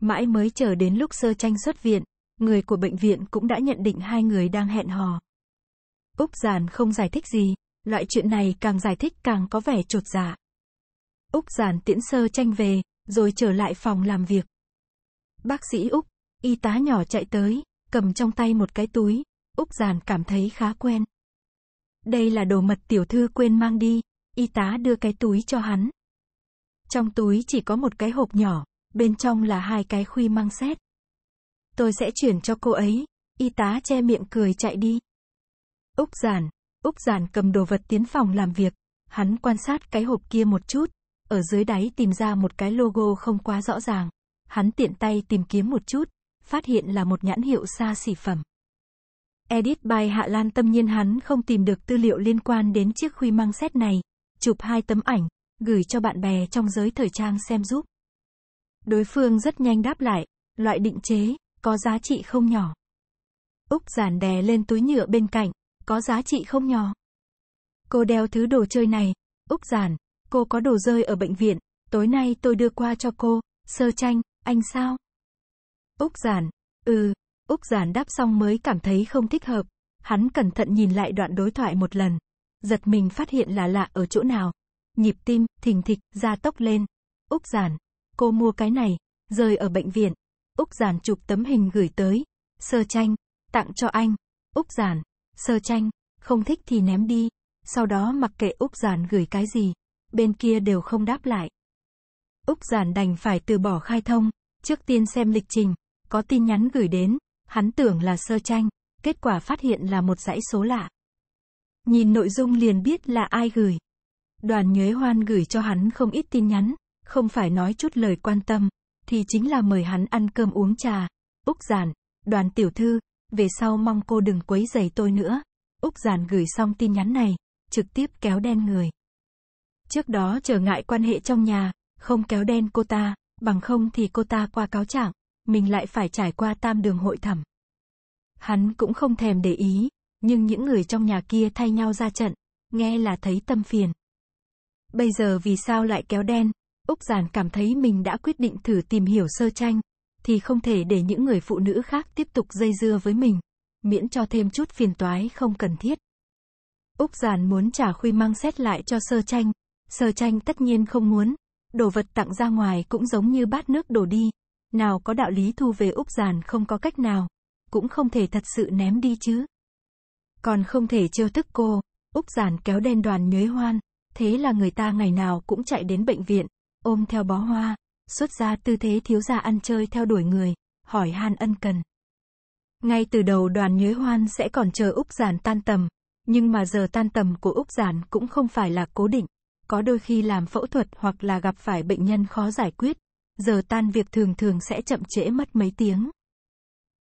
Mãi mới chờ đến lúc sơ tranh xuất viện, người của bệnh viện cũng đã nhận định hai người đang hẹn hò. Úc Giản không giải thích gì, loại chuyện này càng giải thích càng có vẻ trột dạ. Úc Giản tiễn sơ tranh về, rồi trở lại phòng làm việc. Bác sĩ Úc, y tá nhỏ chạy tới, cầm trong tay một cái túi, Úc Giản cảm thấy khá quen. Đây là đồ mật tiểu thư quên mang đi, y tá đưa cái túi cho hắn. Trong túi chỉ có một cái hộp nhỏ, bên trong là hai cái khuy mang xét. Tôi sẽ chuyển cho cô ấy. Y tá che miệng cười chạy đi. Úc giản. Úc giản cầm đồ vật tiến phòng làm việc. Hắn quan sát cái hộp kia một chút. Ở dưới đáy tìm ra một cái logo không quá rõ ràng. Hắn tiện tay tìm kiếm một chút. Phát hiện là một nhãn hiệu xa xỉ phẩm. Edit by Hạ Lan tâm nhiên hắn không tìm được tư liệu liên quan đến chiếc khuy măng xét này. Chụp hai tấm ảnh, gửi cho bạn bè trong giới thời trang xem giúp. Đối phương rất nhanh đáp lại, loại định chế, có giá trị không nhỏ. Úc giản đè lên túi nhựa bên cạnh, có giá trị không nhỏ. Cô đeo thứ đồ chơi này, Úc giản, cô có đồ rơi ở bệnh viện, tối nay tôi đưa qua cho cô, sơ tranh, anh sao? Úc giản, ừ, Úc giản đáp xong mới cảm thấy không thích hợp, hắn cẩn thận nhìn lại đoạn đối thoại một lần, giật mình phát hiện là lạ ở chỗ nào, nhịp tim, thình thịch, gia tốc lên. Úc giản, cô mua cái này, rơi ở bệnh viện, Úc Giản chụp tấm hình gửi tới. Sơ tranh, tặng cho anh. Úc Giản, sơ tranh, không thích thì ném đi. Sau đó mặc kệ Úc Giản gửi cái gì, bên kia đều không đáp lại. Úc Giản đành phải từ bỏ khai thông, trước tiên xem lịch trình, có tin nhắn gửi đến, hắn tưởng là sơ tranh, kết quả phát hiện là một dãy số lạ. Nhìn nội dung liền biết là ai gửi. Đoàn Nhuế Hoan gửi cho hắn không ít tin nhắn, không phải nói chút lời quan tâm, thì chính là mời hắn ăn cơm uống trà. Úc Giản, đoàn tiểu thư, về sau mong cô đừng quấy rầy tôi nữa. Úc Giản gửi xong tin nhắn này, trực tiếp kéo đen người. Trước đó trở ngại quan hệ trong nhà, không kéo đen cô ta, bằng không thì cô ta qua cáo trạng, mình lại phải trải qua tam đường hội thẩm. Hắn cũng không thèm để ý, nhưng những người trong nhà kia thay nhau ra trận, nghe là thấy tâm phiền. Bây giờ vì sao lại kéo đen, Úc Giản cảm thấy mình đã quyết định thử tìm hiểu sơ tranh, thì không thể để những người phụ nữ khác tiếp tục dây dưa với mình, miễn cho thêm chút phiền toái không cần thiết. Úc Giản muốn trả khuy mang xét lại cho sơ tranh, sơ tranh tất nhiên không muốn, đồ vật tặng ra ngoài cũng giống như bát nước đổ đi, nào có đạo lý thu về Úc Giản không có cách nào, cũng không thể thật sự ném đi chứ. Còn không thể trêu tức cô, Úc Giản kéo đen đoàn nhuế hoan, thế là người ta ngày nào cũng chạy đến bệnh viện, ôm theo bó hoa, xuất ra tư thế thiếu gia ăn chơi theo đuổi người, hỏi han ân cần. Ngay từ đầu đoàn nhuế hoan sẽ còn chờ Úc Giản tan tầm, nhưng mà giờ tan tầm của Úc Giản cũng không phải là cố định, có đôi khi làm phẫu thuật hoặc là gặp phải bệnh nhân khó giải quyết, giờ tan việc thường thường sẽ chậm trễ mất mấy tiếng.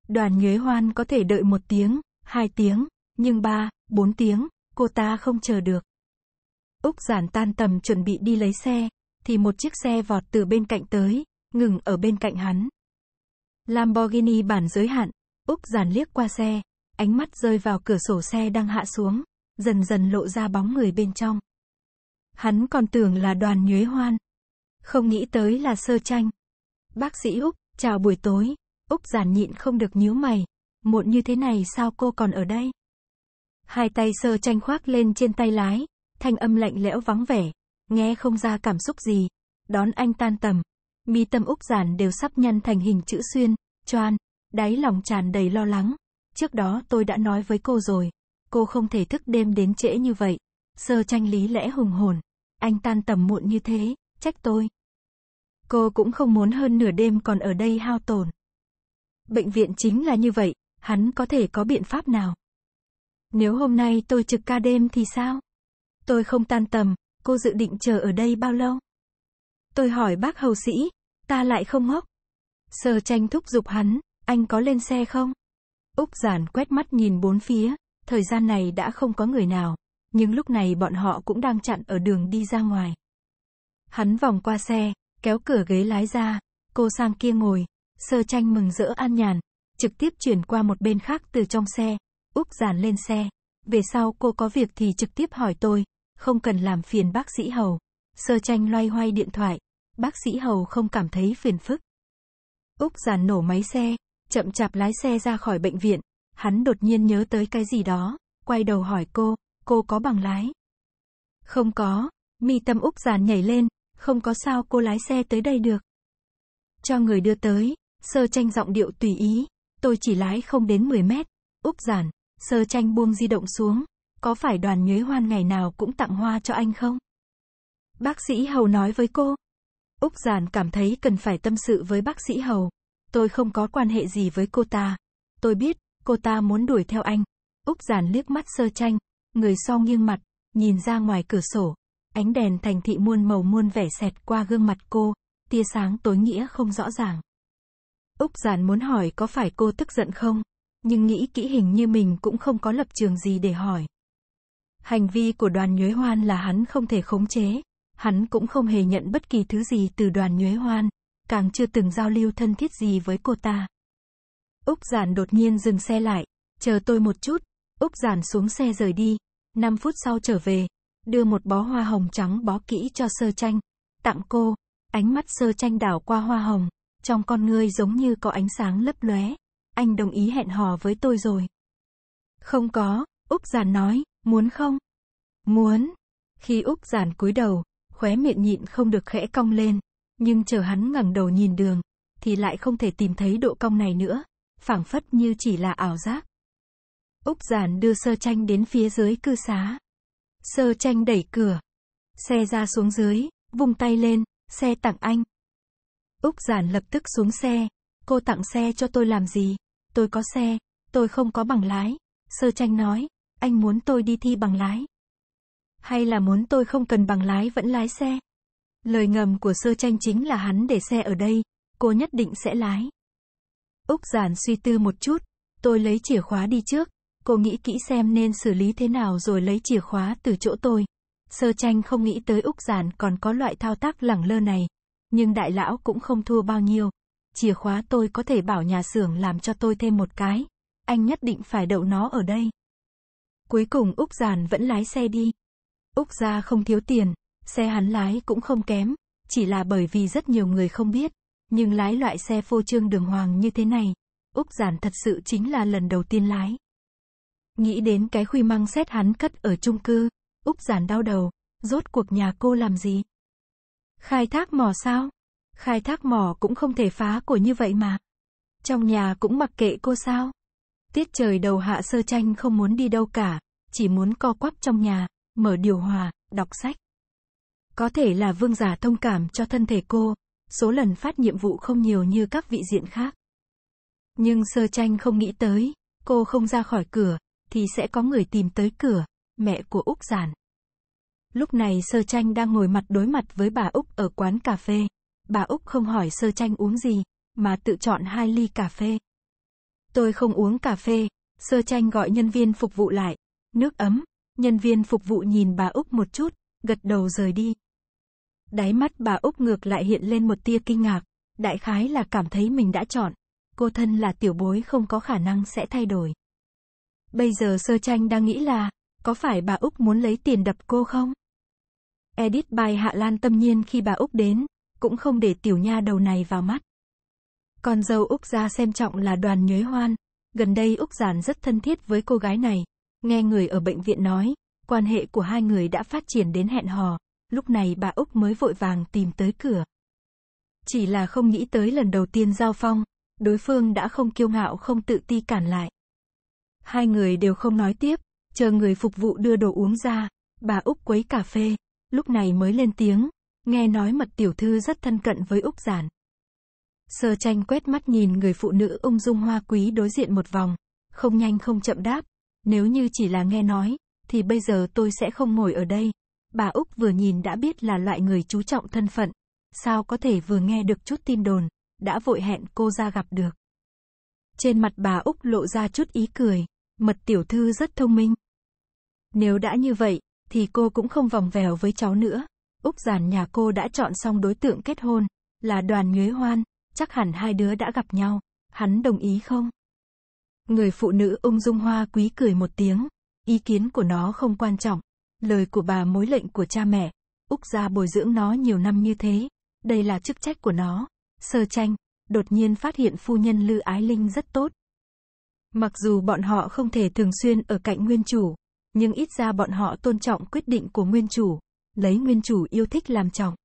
Đoàn nhuế hoan có thể đợi một tiếng, hai tiếng, nhưng ba, bốn tiếng, cô ta không chờ được. Úc Giản tan tầm chuẩn bị đi lấy xe, thì một chiếc xe vọt từ bên cạnh tới, ngừng ở bên cạnh hắn. Lamborghini bản giới hạn, Úc giản liếc qua xe, ánh mắt rơi vào cửa sổ xe đang hạ xuống, dần dần lộ ra bóng người bên trong. Hắn còn tưởng là đoàn nhuế hoan. Không nghĩ tới là sơ tranh. Bác sĩ Úc, chào buổi tối. Úc giản nhịn không được nhíu mày. Muộn như thế này sao cô còn ở đây? Hai tay sơ tranh khoác lên trên tay lái, thanh âm lạnh lẽo vắng vẻ, Nghe không ra cảm xúc gì. Đón anh tan tầm. Mi tâm Úc giản đều sắp nhân thành hình chữ xuyên. Choan. Đáy lòng tràn đầy lo lắng. Trước đó tôi đã nói với cô rồi. Cô không thể thức đêm đến trễ như vậy. Sơ tranh lý lẽ hùng hồn. Anh tan tầm muộn như thế, trách tôi. Cô cũng không muốn hơn nửa đêm còn ở đây hao tổn. Bệnh viện chính là như vậy, hắn có thể có biện pháp nào? Nếu hôm nay tôi trực ca đêm thì sao? Tôi không tan tầm, cô dự định chờ ở đây bao lâu? Tôi hỏi bác hầu sĩ, ta lại không ngốc. Sơ tranh thúc giục hắn, anh có lên xe không? Úc giản quét mắt nhìn bốn phía, thời gian này đã không có người nào, nhưng lúc này bọn họ cũng đang chặn ở đường đi ra ngoài. Hắn vòng qua xe, kéo cửa ghế lái ra, cô sang kia ngồi, sơ tranh mừng rỡ an nhàn, trực tiếp chuyển qua một bên khác từ trong xe, Úc giản lên xe. Về sau cô có việc thì trực tiếp hỏi tôi, không cần làm phiền bác sĩ Hầu. Sơ tranh loay hoay điện thoại, bác sĩ Hầu không cảm thấy phiền phức. Úc giàn nổ máy xe, chậm chạp lái xe ra khỏi bệnh viện, hắn đột nhiên nhớ tới cái gì đó, quay đầu hỏi cô, cô có bằng lái? Không có, mi tâm Úc giàn nhảy lên, không có sao cô lái xe tới đây được. Cho người đưa tới, sơ tranh giọng điệu tùy ý, tôi chỉ lái không đến 10 mét, Úc giàn sơ tranh buông di động xuống, có phải đoàn nhuế hoan ngày nào cũng tặng hoa cho anh không? Bác sĩ Hầu nói với cô. Úc Giản cảm thấy cần phải tâm sự với bác sĩ Hầu. Tôi không có quan hệ gì với cô ta. Tôi biết, cô ta muốn đuổi theo anh. Úc Giản liếc mắt sơ tranh, người sau nghiêng mặt, nhìn ra ngoài cửa sổ. Ánh đèn thành thị muôn màu muôn vẻ xẹt qua gương mặt cô, tia sáng tối nghĩa không rõ ràng. Úc Giản muốn hỏi có phải cô tức giận không, nhưng nghĩ kỹ hình như mình cũng không có lập trường gì để hỏi. Hành vi của đoàn Nhuế Hoan là hắn không thể khống chế. Hắn cũng không hề nhận bất kỳ thứ gì từ đoàn Nhuế Hoan, càng chưa từng giao lưu thân thiết gì với cô ta. Úc Giản đột nhiên dừng xe lại, chờ tôi một chút. Úc Giản xuống xe rời đi, 5 phút sau trở về, đưa một bó hoa hồng trắng bó kỹ cho sơ tranh, tặng cô. Ánh mắt sơ tranh đảo qua hoa hồng, trong con ngươi giống như có ánh sáng lấp lóe. Anh đồng ý hẹn hò với tôi rồi. Không có, Úc Giản nói, Muốn không? Muốn. Khi Úc giản cúi đầu, khóe miệng nhịn không được khẽ cong lên, nhưng chờ hắn ngẩng đầu nhìn đường, thì lại không thể tìm thấy độ cong này nữa, phảng phất như chỉ là ảo giác. Úc giản đưa sơ tranh đến phía dưới cư xá. Sơ tranh đẩy cửa. Xe ra xuống dưới, vung tay lên, xe tặng anh. Úc giản lập tức xuống xe. Cô tặng xe cho tôi làm gì? Tôi có xe, tôi không có bằng lái. Sơ tranh nói, anh muốn tôi đi thi bằng lái. Hay là muốn tôi không cần bằng lái vẫn lái xe. Lời ngầm của sơ tranh chính là hắn để xe ở đây, cô nhất định sẽ lái. Úc giản suy tư một chút, tôi lấy chìa khóa đi trước, cô nghĩ kỹ xem nên xử lý thế nào rồi lấy chìa khóa từ chỗ tôi. Sơ tranh không nghĩ tới Úc giản còn có loại thao tác lẳng lơ này, nhưng đại lão cũng không thua bao nhiêu. Chìa khóa tôi có thể bảo nhà xưởng làm cho tôi thêm một cái, anh nhất định phải đậu nó ở đây. Cuối cùng Úc Giản vẫn lái xe đi. Úc gia không thiếu tiền, xe hắn lái cũng không kém, chỉ là bởi vì rất nhiều người không biết, nhưng lái loại xe phô trương đường hoàng như thế này, Úc Giản thật sự chính là lần đầu tiên lái. Nghĩ đến cái khuy măng xét hắn cất ở chung cư, Úc Giản đau đầu, rốt cuộc nhà cô làm gì? Khai thác mỏ sao? Khai thác mỏ cũng không thể phá của như vậy mà. Trong nhà cũng mặc kệ cô sao? Tiết trời đầu hạ sơ tranh không muốn đi đâu cả, chỉ muốn co quắp trong nhà, mở điều hòa, đọc sách. Có thể là vương giả thông cảm cho thân thể cô, số lần phát nhiệm vụ không nhiều như các vị diện khác. Nhưng sơ tranh không nghĩ tới, cô không ra khỏi cửa, thì sẽ có người tìm tới cửa, mẹ của Úc Giản. Lúc này sơ tranh đang ngồi mặt đối mặt với bà Úc ở quán cà phê. Bà Úc không hỏi sơ tranh uống gì, mà tự chọn hai ly cà phê. Tôi không uống cà phê. Sơ tranh gọi nhân viên phục vụ lại. Nước ấm. Nhân viên phục vụ nhìn bà Úc một chút, gật đầu rời đi. Đáy mắt bà Úc ngược lại hiện lên một tia kinh ngạc. Đại khái là cảm thấy mình đã chọn. Cô thân là tiểu bối không có khả năng sẽ thay đổi. Bây giờ sơ tranh đang nghĩ là, có phải bà Úc muốn lấy tiền đập cô không? Edit bài Hạ Lan tâm nhiên khi bà Úc đến, cũng không để tiểu nha đầu này vào mắt. Con dâu Úc gia xem trọng là đoàn nhuế hoan. Gần đây Úc Giản rất thân thiết với cô gái này. Nghe người ở bệnh viện nói, quan hệ của hai người đã phát triển đến hẹn hò. Lúc này bà Úc mới vội vàng tìm tới cửa. Chỉ là không nghĩ tới lần đầu tiên giao phong, đối phương đã không kiêu ngạo không tự ti cản lại. Hai người đều không nói tiếp, chờ người phục vụ đưa đồ uống ra, bà Úc quấy cà phê, lúc này mới lên tiếng, nghe nói mật tiểu thư rất thân cận với Úc Giản. Sơ tranh quét mắt nhìn người phụ nữ ung dung hoa quý đối diện một vòng. Không nhanh không chậm đáp. Nếu như chỉ là nghe nói, thì bây giờ tôi sẽ không ngồi ở đây. Bà Úc vừa nhìn đã biết là loại người chú trọng thân phận. Sao có thể vừa nghe được chút tin đồn, đã vội hẹn cô ra gặp được. Trên mặt bà Úc lộ ra chút ý cười. Mật tiểu thư rất thông minh. Nếu đã như vậy, thì cô cũng không vòng vèo với cháu nữa. Úc giản nhà cô đã chọn xong đối tượng kết hôn, là đoàn nhuế hoan chắc hẳn hai đứa đã gặp nhau, hắn đồng ý không? Người phụ nữ ung dung hoa quý cười một tiếng, ý kiến của nó không quan trọng, lời của bà mối lệnh của cha mẹ, Úc gia bồi dưỡng nó nhiều năm như thế, đây là chức trách của nó. Sơ tranh, đột nhiên phát hiện phu nhân Lư Ái Linh rất tốt. Mặc dù bọn họ không thể thường xuyên ở cạnh nguyên chủ, nhưng ít ra bọn họ tôn trọng quyết định của nguyên chủ, lấy nguyên chủ yêu thích làm trọng.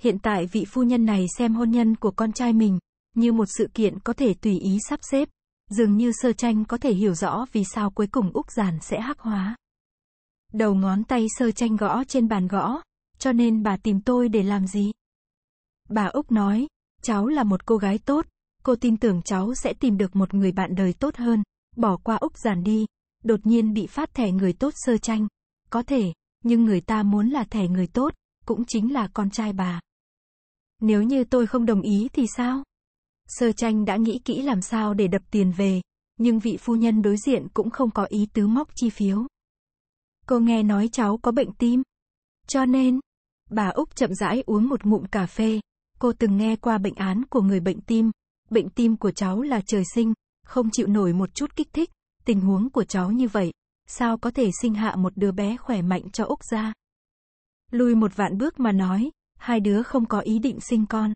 Hiện tại vị phu nhân này xem hôn nhân của con trai mình, như một sự kiện có thể tùy ý sắp xếp. Dường như sơ tranh có thể hiểu rõ vì sao cuối cùng Úc Giản sẽ hắc hóa. Đầu ngón tay sơ tranh gõ trên bàn gõ, cho nên bà tìm tôi để làm gì? Bà Úc nói, cháu là một cô gái tốt, cô tin tưởng cháu sẽ tìm được một người bạn đời tốt hơn, bỏ qua Úc Giản đi, đột nhiên bị phát thẻ người tốt sơ tranh. Có thể, nhưng người ta muốn là thẻ người tốt, cũng chính là con trai bà. Nếu như tôi không đồng ý thì sao? Sơ tranh đã nghĩ kỹ làm sao để đập tiền về, nhưng vị phu nhân đối diện cũng không có ý tứ móc chi phiếu. Cô nghe nói cháu có bệnh tim. Cho nên, bà Úc chậm rãi uống một ngụm cà phê. Cô từng nghe qua bệnh án của người bệnh tim. Bệnh tim của cháu là trời sinh, không chịu nổi một chút kích thích. Tình huống của cháu như vậy, sao có thể sinh hạ một đứa bé khỏe mạnh cho Úc ra? Lùi một vạn bước mà nói, hai đứa không có ý định sinh con.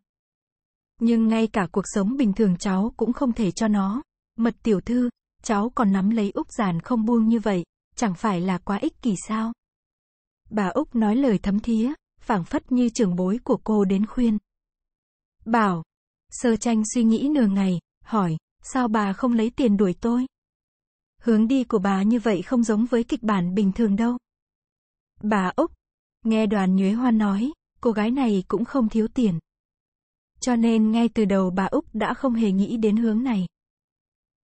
Nhưng ngay cả cuộc sống bình thường cháu cũng không thể cho nó. Mật tiểu thư, cháu còn nắm lấy Úc giàn không buông như vậy, chẳng phải là quá ích kỷ sao? Bà Úc nói lời thấm thía, phảng phất như trưởng bối của cô đến khuyên. Bảo, sơ tranh suy nghĩ nửa ngày, hỏi, sao bà không lấy tiền đuổi tôi? Hướng đi của bà như vậy không giống với kịch bản bình thường đâu. Bà Úc, nghe đoàn nhuế hoa nói, cô gái này cũng không thiếu tiền. Cho nên ngay từ đầu bà Úc đã không hề nghĩ đến hướng này.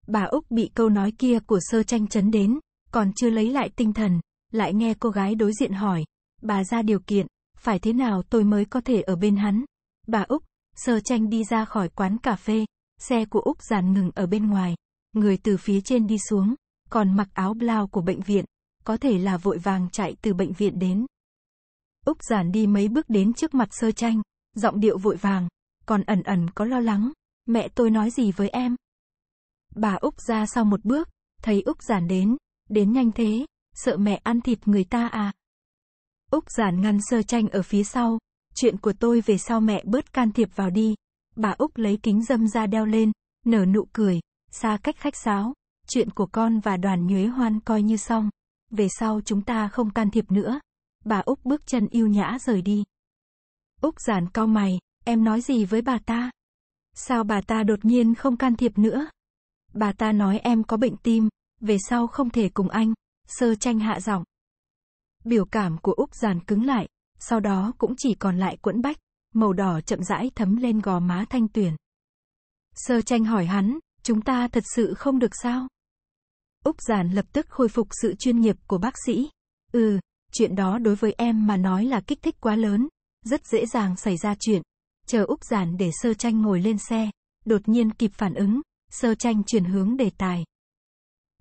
Bà Úc bị câu nói kia của sơ tranh chấn đến, còn chưa lấy lại tinh thần, lại nghe cô gái đối diện hỏi, bà ra điều kiện, phải thế nào tôi mới có thể ở bên hắn. Bà Úc, sơ tranh đi ra khỏi quán cà phê, xe của Úc dàn ngừng ở bên ngoài, người từ phía trên đi xuống, còn mặc áo blau của bệnh viện, có thể là vội vàng chạy từ bệnh viện đến. Úc giản đi mấy bước đến trước mặt sơ tranh, giọng điệu vội vàng, còn ẩn ẩn có lo lắng, mẹ tôi nói gì với em? Bà Úc ra sau một bước, thấy Úc giản đến, đến nhanh thế, sợ mẹ ăn thịt người ta à? Úc giản ngăn sơ tranh ở phía sau, chuyện của tôi về sau mẹ bớt can thiệp vào đi. Bà Úc lấy kính dâm ra đeo lên, nở nụ cười, xa cách khách sáo, chuyện của con và đoàn nhuế hoan coi như xong. Về sau chúng ta không can thiệp nữa. Bà Úc bước chân yêu nhã rời đi. Úc giản cau mày, em nói gì với bà ta? Sao bà ta đột nhiên không can thiệp nữa? Bà ta nói em có bệnh tim, về sau không thể cùng anh, sơ tranh hạ giọng. Biểu cảm của Úc giản cứng lại, sau đó cũng chỉ còn lại quẫn bách, màu đỏ chậm rãi thấm lên gò má thanh tuyển. Sơ tranh hỏi hắn, chúng ta thật sự không được sao? Úc giản lập tức khôi phục sự chuyên nghiệp của bác sĩ. Ừ, Chuyện đó đối với em mà nói là kích thích quá lớn, rất dễ dàng xảy ra chuyện. Chờ Úc Giản để Sơ Tranh ngồi lên xe, đột nhiên kịp phản ứng, Sơ Tranh chuyển hướng đề tài.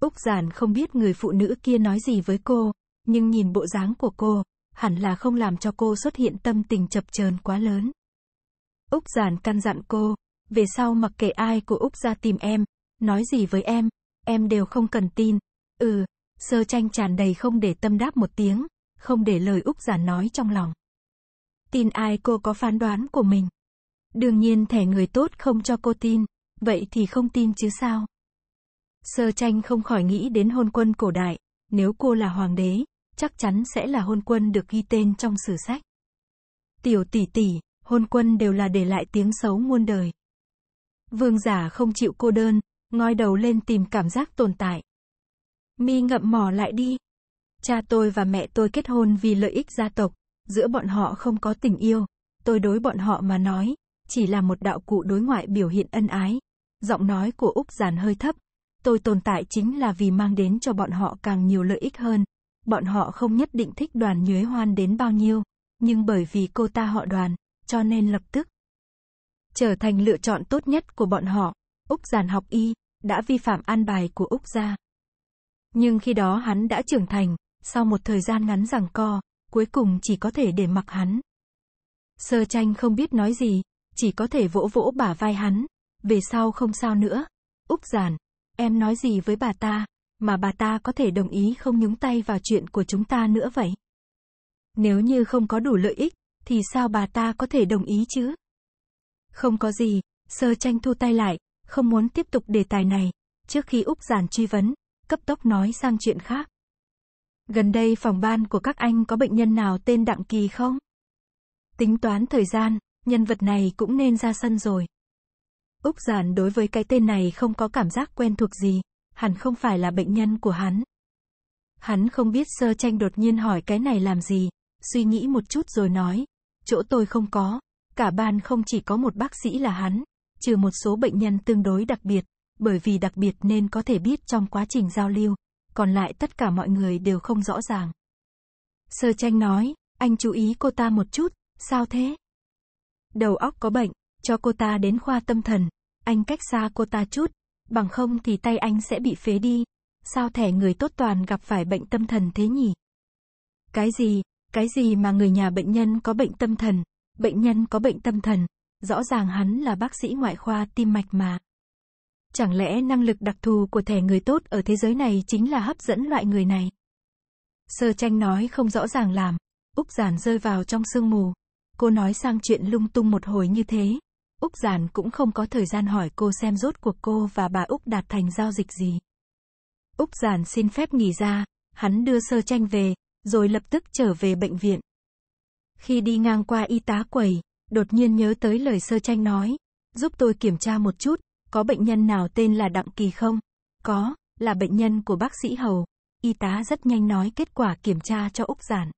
Úc Giản không biết người phụ nữ kia nói gì với cô, nhưng nhìn bộ dáng của cô, hẳn là không làm cho cô xuất hiện tâm tình chập chờn quá lớn. Úc Giản căn dặn cô, về sau mặc kệ ai của Úc ra tìm em, nói gì với em, em đều không cần tin. Ừ, sơ tranh tràn đầy không để tâm đáp một tiếng, không để lời Úc giả nói trong lòng. Tin ai cô có phán đoán của mình. Đương nhiên thẻ người tốt không cho cô tin, vậy thì không tin chứ sao. Sơ tranh không khỏi nghĩ đến hôn quân cổ đại, nếu cô là hoàng đế, chắc chắn sẽ là hôn quân được ghi tên trong sử sách. Tiểu tỷ tỷ, hôn quân đều là để lại tiếng xấu muôn đời. Vương giả không chịu cô đơn, ngoi đầu lên tìm cảm giác tồn tại. Mi ngậm mỏ lại đi. Cha tôi và mẹ tôi kết hôn vì lợi ích gia tộc, giữa bọn họ không có tình yêu. Tôi đối bọn họ mà nói, chỉ là một đạo cụ đối ngoại biểu hiện ân ái. Giọng nói của Úc Giản hơi thấp. Tôi tồn tại chính là vì mang đến cho bọn họ càng nhiều lợi ích hơn. Bọn họ không nhất định thích đoàn nhuế hoan đến bao nhiêu, nhưng bởi vì cô ta họ đoàn, cho nên lập tức trở thành lựa chọn tốt nhất của bọn họ. Úc Giản học y, đã vi phạm an bài của Úc gia. Nhưng khi đó hắn đã trưởng thành, sau một thời gian ngắn rằng co, cuối cùng chỉ có thể để mặc hắn. Sơ tranh không biết nói gì, chỉ có thể vỗ vỗ bả vai hắn, về sau không sao nữa. Úc giản, em nói gì với bà ta, mà bà ta có thể đồng ý không nhúng tay vào chuyện của chúng ta nữa vậy? Nếu như không có đủ lợi ích, thì sao bà ta có thể đồng ý chứ? Không có gì, sơ tranh thu tay lại, không muốn tiếp tục đề tài này, trước khi Úc giản truy vấn, cấp tốc nói sang chuyện khác. Gần đây phòng ban của các anh có bệnh nhân nào tên Đặng Kỳ không? Tính toán thời gian, nhân vật này cũng nên ra sân rồi. Úc Giản đối với cái tên này không có cảm giác quen thuộc gì, hẳn không phải là bệnh nhân của hắn. Hắn không biết sơ tranh đột nhiên hỏi cái này làm gì, suy nghĩ một chút rồi nói, chỗ tôi không có, cả ban không chỉ có một bác sĩ là hắn, trừ một số bệnh nhân tương đối đặc biệt, bởi vì đặc biệt nên có thể biết trong quá trình giao lưu, còn lại tất cả mọi người đều không rõ ràng. Sơ tranh nói, anh chú ý cô ta một chút, sao thế? Đầu óc có bệnh, cho cô ta đến khoa tâm thần, anh cách xa cô ta chút, bằng không thì tay anh sẽ bị phế đi. Sao thẻ người tốt toàn gặp phải bệnh tâm thần thế nhỉ? Cái gì, cái gì mà người nhà bệnh nhân có bệnh tâm thần, bệnh nhân có bệnh tâm thần, rõ ràng hắn là bác sĩ ngoại khoa tim mạch mà. Chẳng lẽ năng lực đặc thù của thẻ người tốt ở thế giới này chính là hấp dẫn loại người này? Sơ tranh nói không rõ ràng làm. Úc Giản rơi vào trong sương mù. Cô nói sang chuyện lung tung một hồi như thế. Úc Giản cũng không có thời gian hỏi cô xem rốt cuộc cô và bà Úc đạt thành giao dịch gì. Úc Giản xin phép nghỉ ra, hắn đưa sơ tranh về, rồi lập tức trở về bệnh viện. Khi đi ngang qua y tá quầy, đột nhiên nhớ tới lời sơ tranh nói, giúp tôi kiểm tra một chút, có bệnh nhân nào tên là Đặng Kỳ không? Có, là bệnh nhân của bác sĩ Hầu. Y tá rất nhanh nói kết quả kiểm tra cho Úc Giản.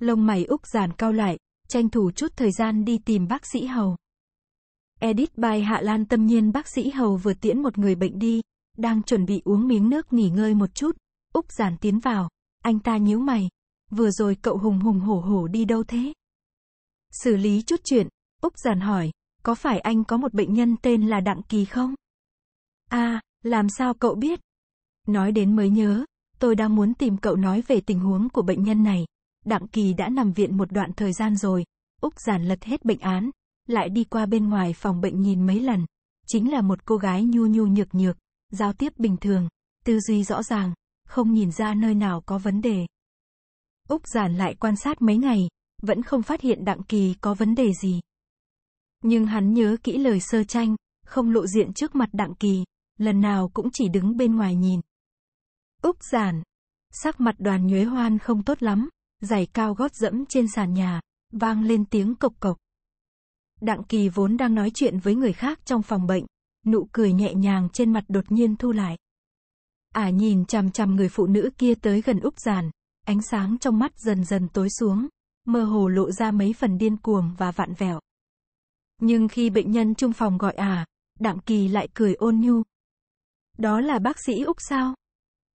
Lông mày Úc Giản cao lại, tranh thủ chút thời gian đi tìm bác sĩ Hầu. Edit bài Hạ Lan tâm nhiên bác sĩ Hầu vừa tiễn một người bệnh đi, đang chuẩn bị uống miếng nước nghỉ ngơi một chút, Úc Giản tiến vào, anh ta nhíu mày, vừa rồi cậu hùng hùng hổ hổ đi đâu thế? Xử lý chút chuyện, Úc Giản hỏi, có phải anh có một bệnh nhân tên là Đặng Kỳ không? À, làm sao cậu biết? Nói đến mới nhớ, tôi đang muốn tìm cậu nói về tình huống của bệnh nhân này. Đặng Kỳ đã nằm viện một đoạn thời gian rồi, Úc giản lật hết bệnh án, lại đi qua bên ngoài phòng bệnh nhìn mấy lần. Chính là một cô gái nhu nhu nhược nhược, giao tiếp bình thường, tư duy rõ ràng, không nhìn ra nơi nào có vấn đề. Úc giản lại quan sát mấy ngày, vẫn không phát hiện Đặng Kỳ có vấn đề gì. Nhưng hắn nhớ kỹ lời sơ tranh, không lộ diện trước mặt đặng kỳ, lần nào cũng chỉ đứng bên ngoài nhìn. Úc giản. Sắc mặt đoàn nhuế hoan không tốt lắm, giày cao gót dẫm trên sàn nhà, vang lên tiếng cộc cộc. Đặng kỳ vốn đang nói chuyện với người khác trong phòng bệnh, nụ cười nhẹ nhàng trên mặt đột nhiên thu lại. Ả à nhìn chằm chằm người phụ nữ kia tới gần Úc giản, ánh sáng trong mắt dần dần tối xuống, mơ hồ lộ ra mấy phần điên cuồng và vạn vẹo. Nhưng khi bệnh nhân chung phòng gọi à, Đặng Kỳ lại cười ôn nhu. Đó là bác sĩ Úc sao?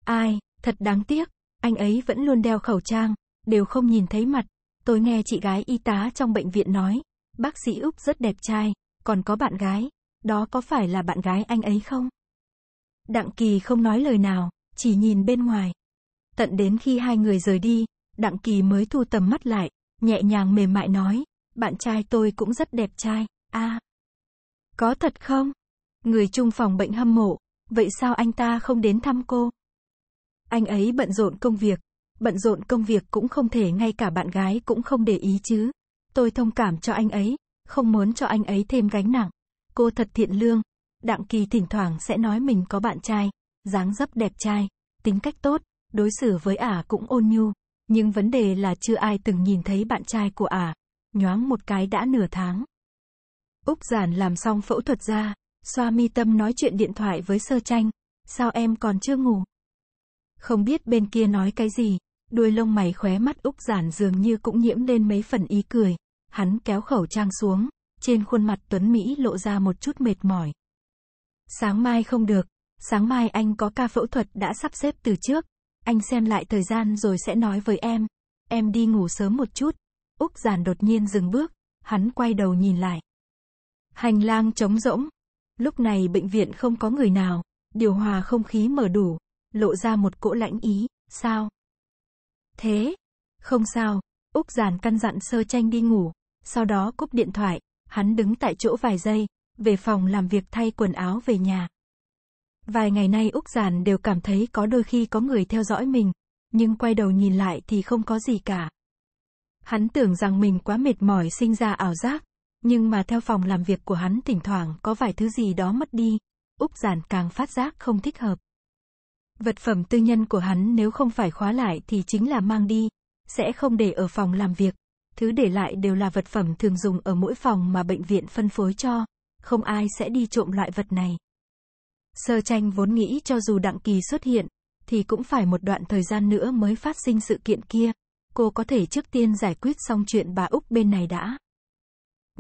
Ai, thật đáng tiếc, anh ấy vẫn luôn đeo khẩu trang, đều không nhìn thấy mặt. Tôi nghe chị gái y tá trong bệnh viện nói, bác sĩ Úc rất đẹp trai, còn có bạn gái, đó có phải là bạn gái anh ấy không? Đặng Kỳ không nói lời nào, chỉ nhìn bên ngoài. Tận đến khi hai người rời đi, Đặng Kỳ mới thu tầm mắt lại, nhẹ nhàng mềm mại nói, bạn trai tôi cũng rất đẹp trai. À, có thật không? Người chung phòng bệnh hâm mộ, vậy sao anh ta không đến thăm cô? Anh ấy bận rộn công việc, bận rộn công việc cũng không thể ngay cả bạn gái cũng không để ý chứ. Tôi thông cảm cho anh ấy, không muốn cho anh ấy thêm gánh nặng. Cô thật thiện lương, Đặng Kỳ thỉnh thoảng sẽ nói mình có bạn trai, dáng dấp đẹp trai, tính cách tốt, đối xử với ả cũng ôn nhu, nhưng vấn đề là chưa ai từng nhìn thấy bạn trai của ả. Nhoáng một cái đã nửa tháng. Úc Giản làm xong phẫu thuật ra, xoa mi tâm nói chuyện điện thoại với sơ tranh. Sao em còn chưa ngủ? Không biết bên kia nói cái gì, đuôi lông mày khóe mắt Úc Giản dường như cũng nhiễm lên mấy phần ý cười. Hắn kéo khẩu trang xuống, trên khuôn mặt Tuấn Mỹ lộ ra một chút mệt mỏi. Sáng mai không được, sáng mai anh có ca phẫu thuật đã sắp xếp từ trước. Anh xem lại thời gian rồi sẽ nói với em. Em đi ngủ sớm một chút. Úc Giản đột nhiên dừng bước, hắn quay đầu nhìn lại. Hành lang trống rỗng. Lúc này bệnh viện không có người nào, điều hòa không khí mở đủ, lộ ra một cỗ lãnh ý, sao? Thế? Không sao, Úc giản căn dặn sơ tranh đi ngủ, sau đó cúp điện thoại, hắn đứng tại chỗ vài giây, về phòng làm việc thay quần áo về nhà. Vài ngày nay Úc giản đều cảm thấy có đôi khi có người theo dõi mình, nhưng quay đầu nhìn lại thì không có gì cả. Hắn tưởng rằng mình quá mệt mỏi sinh ra ảo giác, nhưng mà theo phòng làm việc của hắn thỉnh thoảng có vài thứ gì đó mất đi, Úc Giản càng phát giác không thích hợp. Vật phẩm tư nhân của hắn nếu không phải khóa lại thì chính là mang đi, sẽ không để ở phòng làm việc. Thứ để lại đều là vật phẩm thường dùng ở mỗi phòng mà bệnh viện phân phối cho, không ai sẽ đi trộm loại vật này. Sơ tranh vốn nghĩ cho dù đặng kỳ xuất hiện, thì cũng phải một đoạn thời gian nữa mới phát sinh sự kiện kia. Cô có thể trước tiên giải quyết xong chuyện bà Úc bên này đã.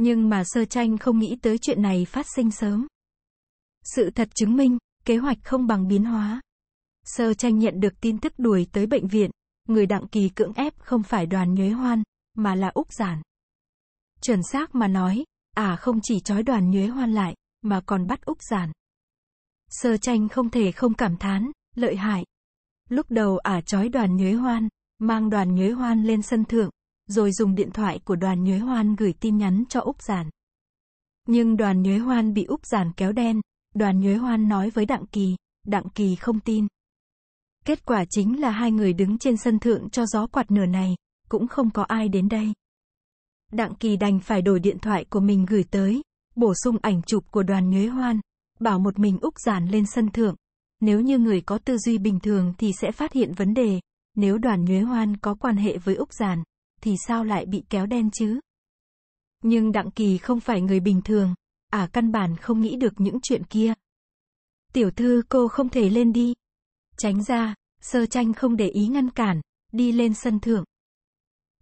Nhưng mà sơ tranh không nghĩ tới chuyện này phát sinh sớm. Sự thật chứng minh, kế hoạch không bằng biến hóa. Sơ tranh nhận được tin tức đuổi tới bệnh viện, người đặng kỳ cưỡng ép không phải đoàn nhuế hoan, mà là Úc Giản. Chuẩn xác mà nói, à không chỉ trói đoàn nhuế hoan lại, mà còn bắt Úc Giản. Sơ tranh không thể không cảm thán, lợi hại. Lúc đầu ả à trói đoàn nhuế hoan, mang đoàn nhuế hoan lên sân thượng, rồi dùng điện thoại của đoàn Nhuế Hoan gửi tin nhắn cho Úc Giản. Nhưng đoàn Nhuế Hoan bị Úc Giản kéo đen, đoàn Nhuế Hoan nói với Đặng Kỳ, Đặng Kỳ không tin. Kết quả chính là hai người đứng trên sân thượng cho gió quạt nửa này, cũng không có ai đến đây. Đặng Kỳ đành phải đổi điện thoại của mình gửi tới, bổ sung ảnh chụp của đoàn Nhuế Hoan, bảo một mình Úc Giản lên sân thượng. Nếu như người có tư duy bình thường thì sẽ phát hiện vấn đề, nếu đoàn Nhuế Hoan có quan hệ với Úc Giản, thì sao lại bị kéo đen chứ? Nhưng Đặng Kỳ không phải người bình thường, à căn bản không nghĩ được những chuyện kia. Tiểu thư cô không thể lên đi. Tránh ra, sơ tranh không để ý ngăn cản, đi lên sân thượng.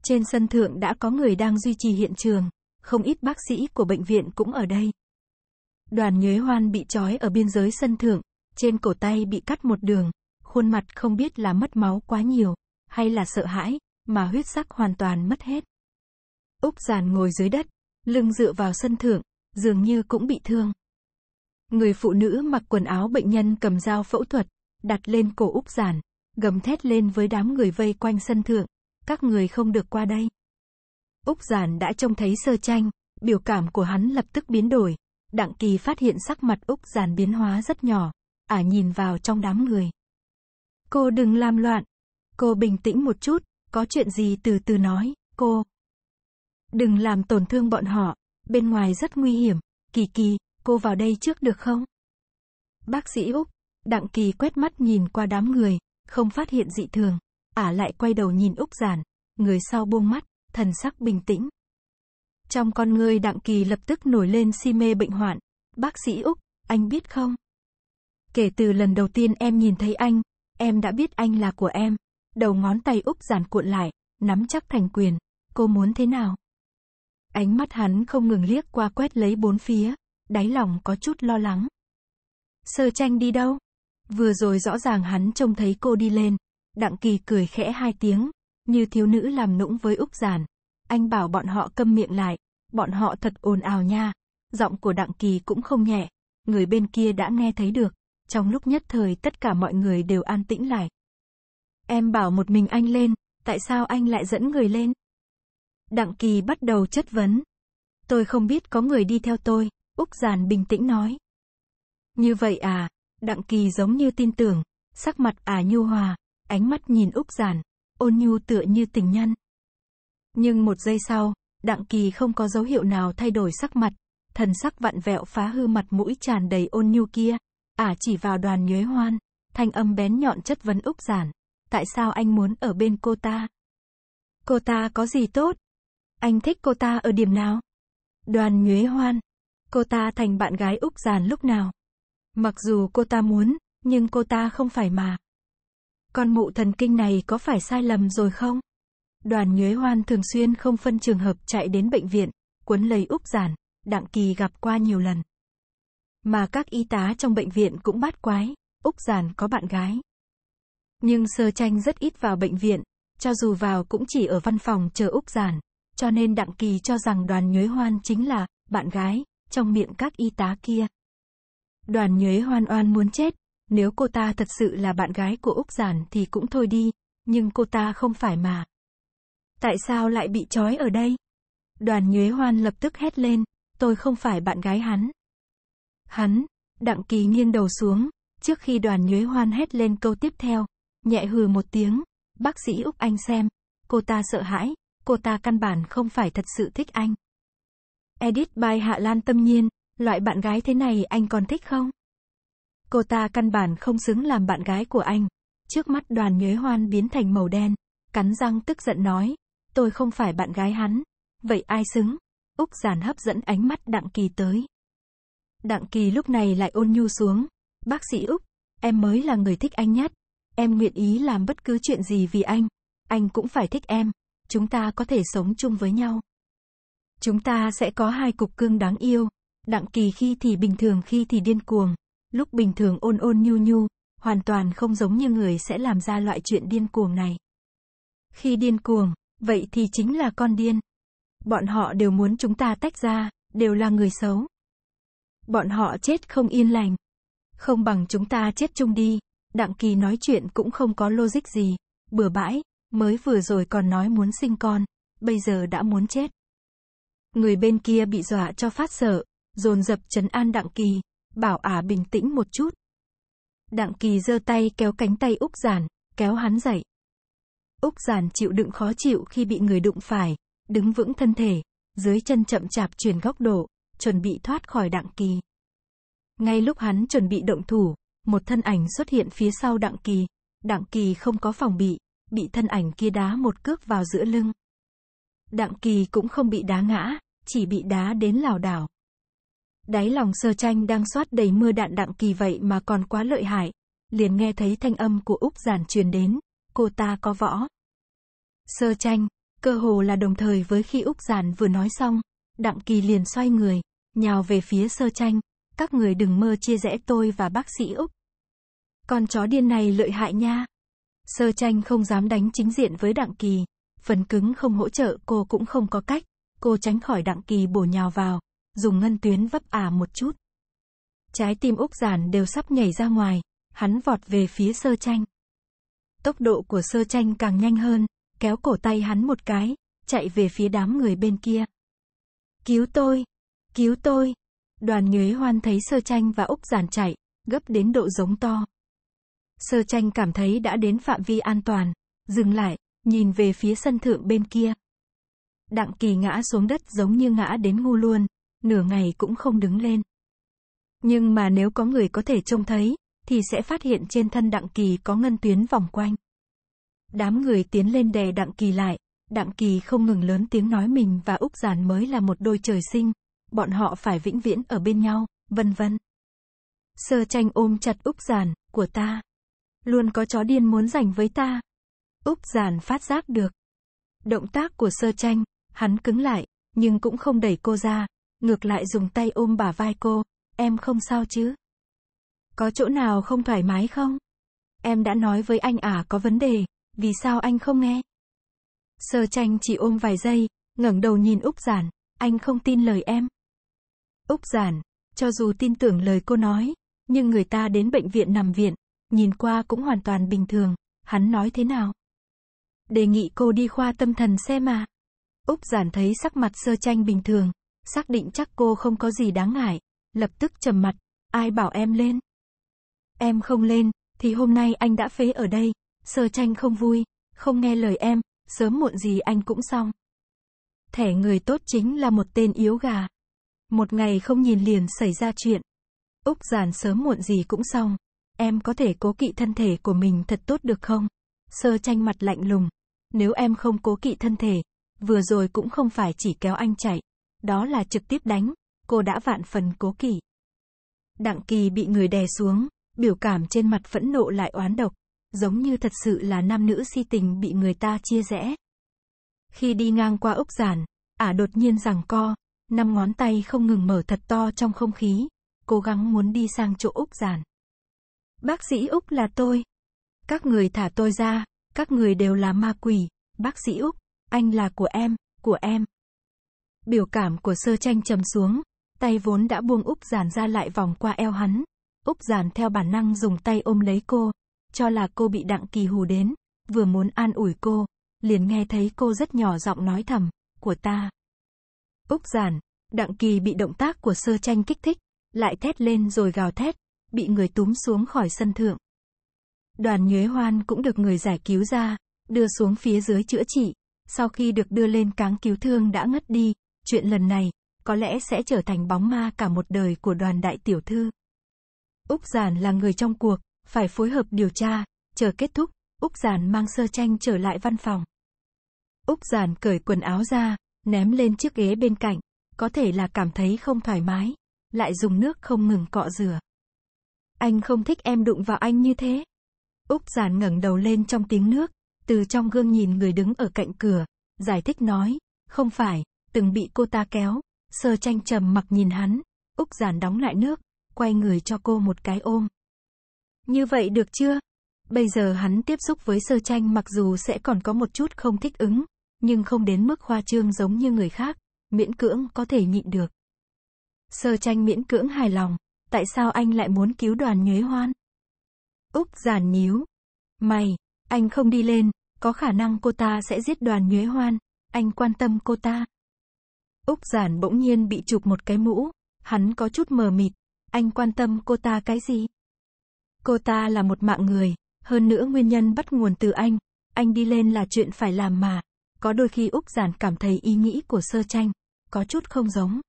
Trên sân thượng đã có người đang duy trì hiện trường, không ít bác sĩ của bệnh viện cũng ở đây. Đoàn nhuế hoan bị trói ở biên giới sân thượng, trên cổ tay bị cắt một đường, khuôn mặt không biết là mất máu quá nhiều, hay là sợ hãi, mà huyết sắc hoàn toàn mất hết. Úc Giản ngồi dưới đất, lưng dựa vào sân thượng, dường như cũng bị thương. Người phụ nữ mặc quần áo bệnh nhân cầm dao phẫu thuật, đặt lên cổ Úc Giản, gầm thét lên với đám người vây quanh sân thượng, các người không được qua đây. Úc Giản đã trông thấy sơ tranh, biểu cảm của hắn lập tức biến đổi, Đặng Kỳ phát hiện sắc mặt Úc Giản biến hóa rất nhỏ, ả nhìn vào trong đám người. Cô đừng làm loạn, cô bình tĩnh một chút, có chuyện gì từ từ nói, cô. Đừng làm tổn thương bọn họ, bên ngoài rất nguy hiểm. Kỳ kỳ, cô vào đây trước được không? Bác sĩ Úc, Đặng Kỳ quét mắt nhìn qua đám người, không phát hiện dị thường. Ả lại quay đầu nhìn Úc Giản, người sau buông mắt, thần sắc bình tĩnh. Trong con người Đặng Kỳ lập tức nổi lên si mê bệnh hoạn. Bác sĩ Úc, anh biết không? Kể từ lần đầu tiên em nhìn thấy anh, em đã biết anh là của em đầu ngón tay úp giản cuộn lại, nắm chắc thành quyền, cô muốn thế nào? Ánh mắt hắn không ngừng liếc qua quét lấy bốn phía, đáy lòng có chút lo lắng. Sơ tranh đi đâu? Vừa rồi rõ ràng hắn trông thấy cô đi lên, đặng kỳ cười khẽ hai tiếng, như thiếu nữ làm nũng với Úc Giản. Anh bảo bọn họ câm miệng lại, bọn họ thật ồn ào nha. Giọng của đặng kỳ cũng không nhẹ, người bên kia đã nghe thấy được. Trong lúc nhất thời tất cả mọi người đều an tĩnh lại, Em bảo một mình anh lên, tại sao anh lại dẫn người lên? Đặng Kỳ bắt đầu chất vấn. Tôi không biết có người đi theo tôi, Úc Giản bình tĩnh nói. Như vậy à, Đặng Kỳ giống như tin tưởng, sắc mặt à nhu hòa, ánh mắt nhìn Úc Giản, ôn nhu tựa như tình nhân. Nhưng một giây sau, Đặng Kỳ không có dấu hiệu nào thay đổi sắc mặt, thần sắc vặn vẹo phá hư mặt mũi tràn đầy ôn nhu kia, ả à chỉ vào đoàn nhuế hoan, thanh âm bén nhọn chất vấn Úc Giản tại sao anh muốn ở bên cô ta? Cô ta có gì tốt? Anh thích cô ta ở điểm nào? Đoàn nhuế hoan. Cô ta thành bạn gái Úc Giàn lúc nào? Mặc dù cô ta muốn, nhưng cô ta không phải mà. Con mụ thần kinh này có phải sai lầm rồi không? Đoàn nhuế hoan thường xuyên không phân trường hợp chạy đến bệnh viện, cuốn lấy Úc Giản, Đặng Kỳ gặp qua nhiều lần. Mà các y tá trong bệnh viện cũng bắt quái, Úc Giản có bạn gái. Nhưng Sơ Tranh rất ít vào bệnh viện, cho dù vào cũng chỉ ở văn phòng chờ Úc Giản, cho nên Đặng Kỳ cho rằng đoàn nhuế hoan chính là bạn gái, trong miệng các y tá kia. Đoàn nhuế hoan oan muốn chết, nếu cô ta thật sự là bạn gái của Úc Giản thì cũng thôi đi, nhưng cô ta không phải mà. Tại sao lại bị trói ở đây? Đoàn nhuế hoan lập tức hét lên, tôi không phải bạn gái hắn. Hắn, Đặng Kỳ nghiêng đầu xuống, trước khi đoàn nhuế hoan hét lên câu tiếp theo, Nhẹ hừ một tiếng, bác sĩ Úc Anh xem. Cô ta sợ hãi, cô ta căn bản không phải thật sự thích anh. Edit by Hạ Lan tâm nhiên, loại bạn gái thế này anh còn thích không? Cô ta căn bản không xứng làm bạn gái của anh. Trước mắt đoàn nhuế hoan biến thành màu đen, cắn răng tức giận nói, tôi không phải bạn gái hắn, vậy ai xứng? Úc giản hấp dẫn ánh mắt Đặng Kỳ tới. Đặng Kỳ lúc này lại ôn nhu xuống, bác sĩ Úc, em mới là người thích anh nhất, Em nguyện ý làm bất cứ chuyện gì vì anh. Anh cũng phải thích em. Chúng ta có thể sống chung với nhau. Chúng ta sẽ có hai cục cưng đáng yêu. Đặng kỳ khi thì bình thường khi thì điên cuồng. Lúc bình thường ôn ôn nhu nhu, hoàn toàn không giống như người sẽ làm ra loại chuyện điên cuồng này. Khi điên cuồng, vậy thì chính là con điên. Bọn họ đều muốn chúng ta tách ra, đều là người xấu. Bọn họ chết không yên lành. Không bằng chúng ta chết chung đi. Đặng Kỳ nói chuyện cũng không có logic gì. Bừa bãi, mới vừa rồi còn nói muốn sinh con, bây giờ đã muốn chết. Người bên kia bị dọa cho phát sợ, dồn dập chấn an Đặng Kỳ, bảo ả bình tĩnh một chút. Đặng Kỳ giơ tay kéo cánh tay Úc Giản, kéo hắn dậy. Úc Giản chịu đựng khó chịu khi bị người đụng phải, đứng vững thân thể, dưới chân chậm chạp chuyển góc độ, chuẩn bị thoát khỏi Đặng Kỳ. Ngay lúc hắn chuẩn bị động thủ, một thân ảnh xuất hiện phía sau Đặng Kỳ. Đặng Kỳ không có phòng bị, bị thân ảnh kia đá một cước vào giữa lưng. Đặng Kỳ cũng không bị đá ngã, chỉ bị đá đến lảo đảo. Đáy lòng sơ tranh đang xoát đầy mưa đạn Đặng Kỳ vậy mà còn quá lợi hại. Liền nghe thấy thanh âm của Úc Giản truyền đến, cô ta có võ. Sơ tranh, cơ hồ là đồng thời với khi Úc Giản vừa nói xong, Đặng Kỳ liền xoay người, nhào về phía sơ tranh, các người đừng mơ chia rẽ tôi và bác sĩ Úc. Con chó điên này lợi hại nha. Sơ tranh không dám đánh chính diện với Đặng Kỳ. Phần cứng không hỗ trợ cô cũng không có cách. Cô tránh khỏi Đặng Kỳ bổ nhào vào, dùng ngân tuyến vấp ả một chút. Trái tim Úc giản đều sắp nhảy ra ngoài, hắn vọt về phía sơ tranh. Tốc độ của sơ tranh càng nhanh hơn, kéo cổ tay hắn một cái, chạy về phía đám người bên kia. Cứu tôi! Cứu tôi! Đoàn nhuế hoan thấy sơ tranh và úc giản chạy, gấp đến độ giống to. Sơ tranh cảm thấy đã đến phạm vi an toàn, dừng lại, nhìn về phía sân thượng bên kia. Đặng kỳ ngã xuống đất giống như ngã đến ngu luôn, nửa ngày cũng không đứng lên. Nhưng mà nếu có người có thể trông thấy, thì sẽ phát hiện trên thân đặng kỳ có ngân tuyến vòng quanh. Đám người tiến lên đè đặng kỳ lại, đặng kỳ không ngừng lớn tiếng nói mình và Úc Giản mới là một đôi trời sinh, bọn họ phải vĩnh viễn ở bên nhau, vân vân. Sơ tranh ôm chặt Úc Giản, của ta. Luôn có chó điên muốn giành với ta. Úc Giản phát giác được. Động tác của sơ tranh, hắn cứng lại, nhưng cũng không đẩy cô ra, ngược lại dùng tay ôm bả vai cô, em không sao chứ? Có chỗ nào không thoải mái không? Em đã nói với anh à có vấn đề, vì sao anh không nghe? Sơ tranh chỉ ôm vài giây, ngẩng đầu nhìn Úc Giản, anh không tin lời em. Úc Giản, cho dù tin tưởng lời cô nói, nhưng người ta đến bệnh viện nằm viện, nhìn qua cũng hoàn toàn bình thường, hắn nói thế nào? Đề nghị cô đi khoa tâm thần xem mà. Úc Giản thấy sắc mặt sơ tranh bình thường, xác định chắc cô không có gì đáng ngại, lập tức trầm mặt, ai bảo em lên? Em không lên, thì hôm nay anh đã phế ở đây, sơ tranh không vui, không nghe lời em, sớm muộn gì anh cũng xong. Thẻ người tốt chính là một tên yếu gà. Một ngày không nhìn liền xảy ra chuyện. Úc giản sớm muộn gì cũng xong. Em có thể cố kỵ thân thể của mình thật tốt được không? Sơ tranh mặt lạnh lùng. Nếu em không cố kỵ thân thể, vừa rồi cũng không phải chỉ kéo anh chạy. Đó là trực tiếp đánh. Cô đã vạn phần cố kỵ. Đặng kỳ bị người đè xuống, biểu cảm trên mặt phẫn nộ lại oán độc. Giống như thật sự là nam nữ si tình bị người ta chia rẽ. Khi đi ngang qua Úc giản, ả đột nhiên rằng co, năm ngón tay không ngừng mở thật to trong không khí, cố gắng muốn đi sang chỗ Úc giản. Bác sĩ Úc là tôi. Các người thả tôi ra, các người đều là ma quỷ, bác sĩ Úc, anh là của em, của em. Biểu cảm của sơ tranh trầm xuống, tay vốn đã buông Úc giản ra lại vòng qua eo hắn. Úc giản theo bản năng dùng tay ôm lấy cô, cho là cô bị đặng kỳ hù đến, vừa muốn an ủi cô, liền nghe thấy cô rất nhỏ giọng nói thầm, của ta. Úc giản, đặng kỳ bị động tác của sơ tranh kích thích, lại thét lên rồi gào thét, bị người túm xuống khỏi sân thượng. Đoàn nhuế hoan cũng được người giải cứu ra, đưa xuống phía dưới chữa trị, sau khi được đưa lên cáng cứu thương đã ngất đi, chuyện lần này, có lẽ sẽ trở thành bóng ma cả một đời của đoàn đại tiểu thư. Úc Giản là người trong cuộc, phải phối hợp điều tra, chờ kết thúc, Úc Giản mang sơ tranh trở lại văn phòng. Úc Giản cởi quần áo ra, ném lên chiếc ghế bên cạnh, có thể là cảm thấy không thoải mái, lại dùng nước không ngừng cọ rửa. Anh không thích em đụng vào anh như thế. Úc giản ngẩng đầu lên trong tiếng nước, từ trong gương nhìn người đứng ở cạnh cửa, giải thích nói, không phải, từng bị cô ta kéo, sơ tranh trầm mặc nhìn hắn, Úc giản đóng lại nước, quay người cho cô một cái ôm. Như vậy được chưa? Bây giờ hắn tiếp xúc với sơ tranh mặc dù sẽ còn có một chút không thích ứng, nhưng không đến mức khoa trương giống như người khác, miễn cưỡng có thể nhịn được. Sơ tranh miễn cưỡng hài lòng, tại sao anh lại muốn cứu đoàn nhuế hoan? Úc giản nhíu. Mày, anh không đi lên, có khả năng cô ta sẽ giết đoàn nhuế hoan, anh quan tâm cô ta. Úc giản bỗng nhiên bị chụp một cái mũ, hắn có chút mờ mịt, anh quan tâm cô ta cái gì? Cô ta là một mạng người, hơn nữa nguyên nhân bắt nguồn từ anh, anh đi lên là chuyện phải làm mà, có đôi khi Úc Giản cảm thấy ý nghĩ của sơ tranh, có chút không giống.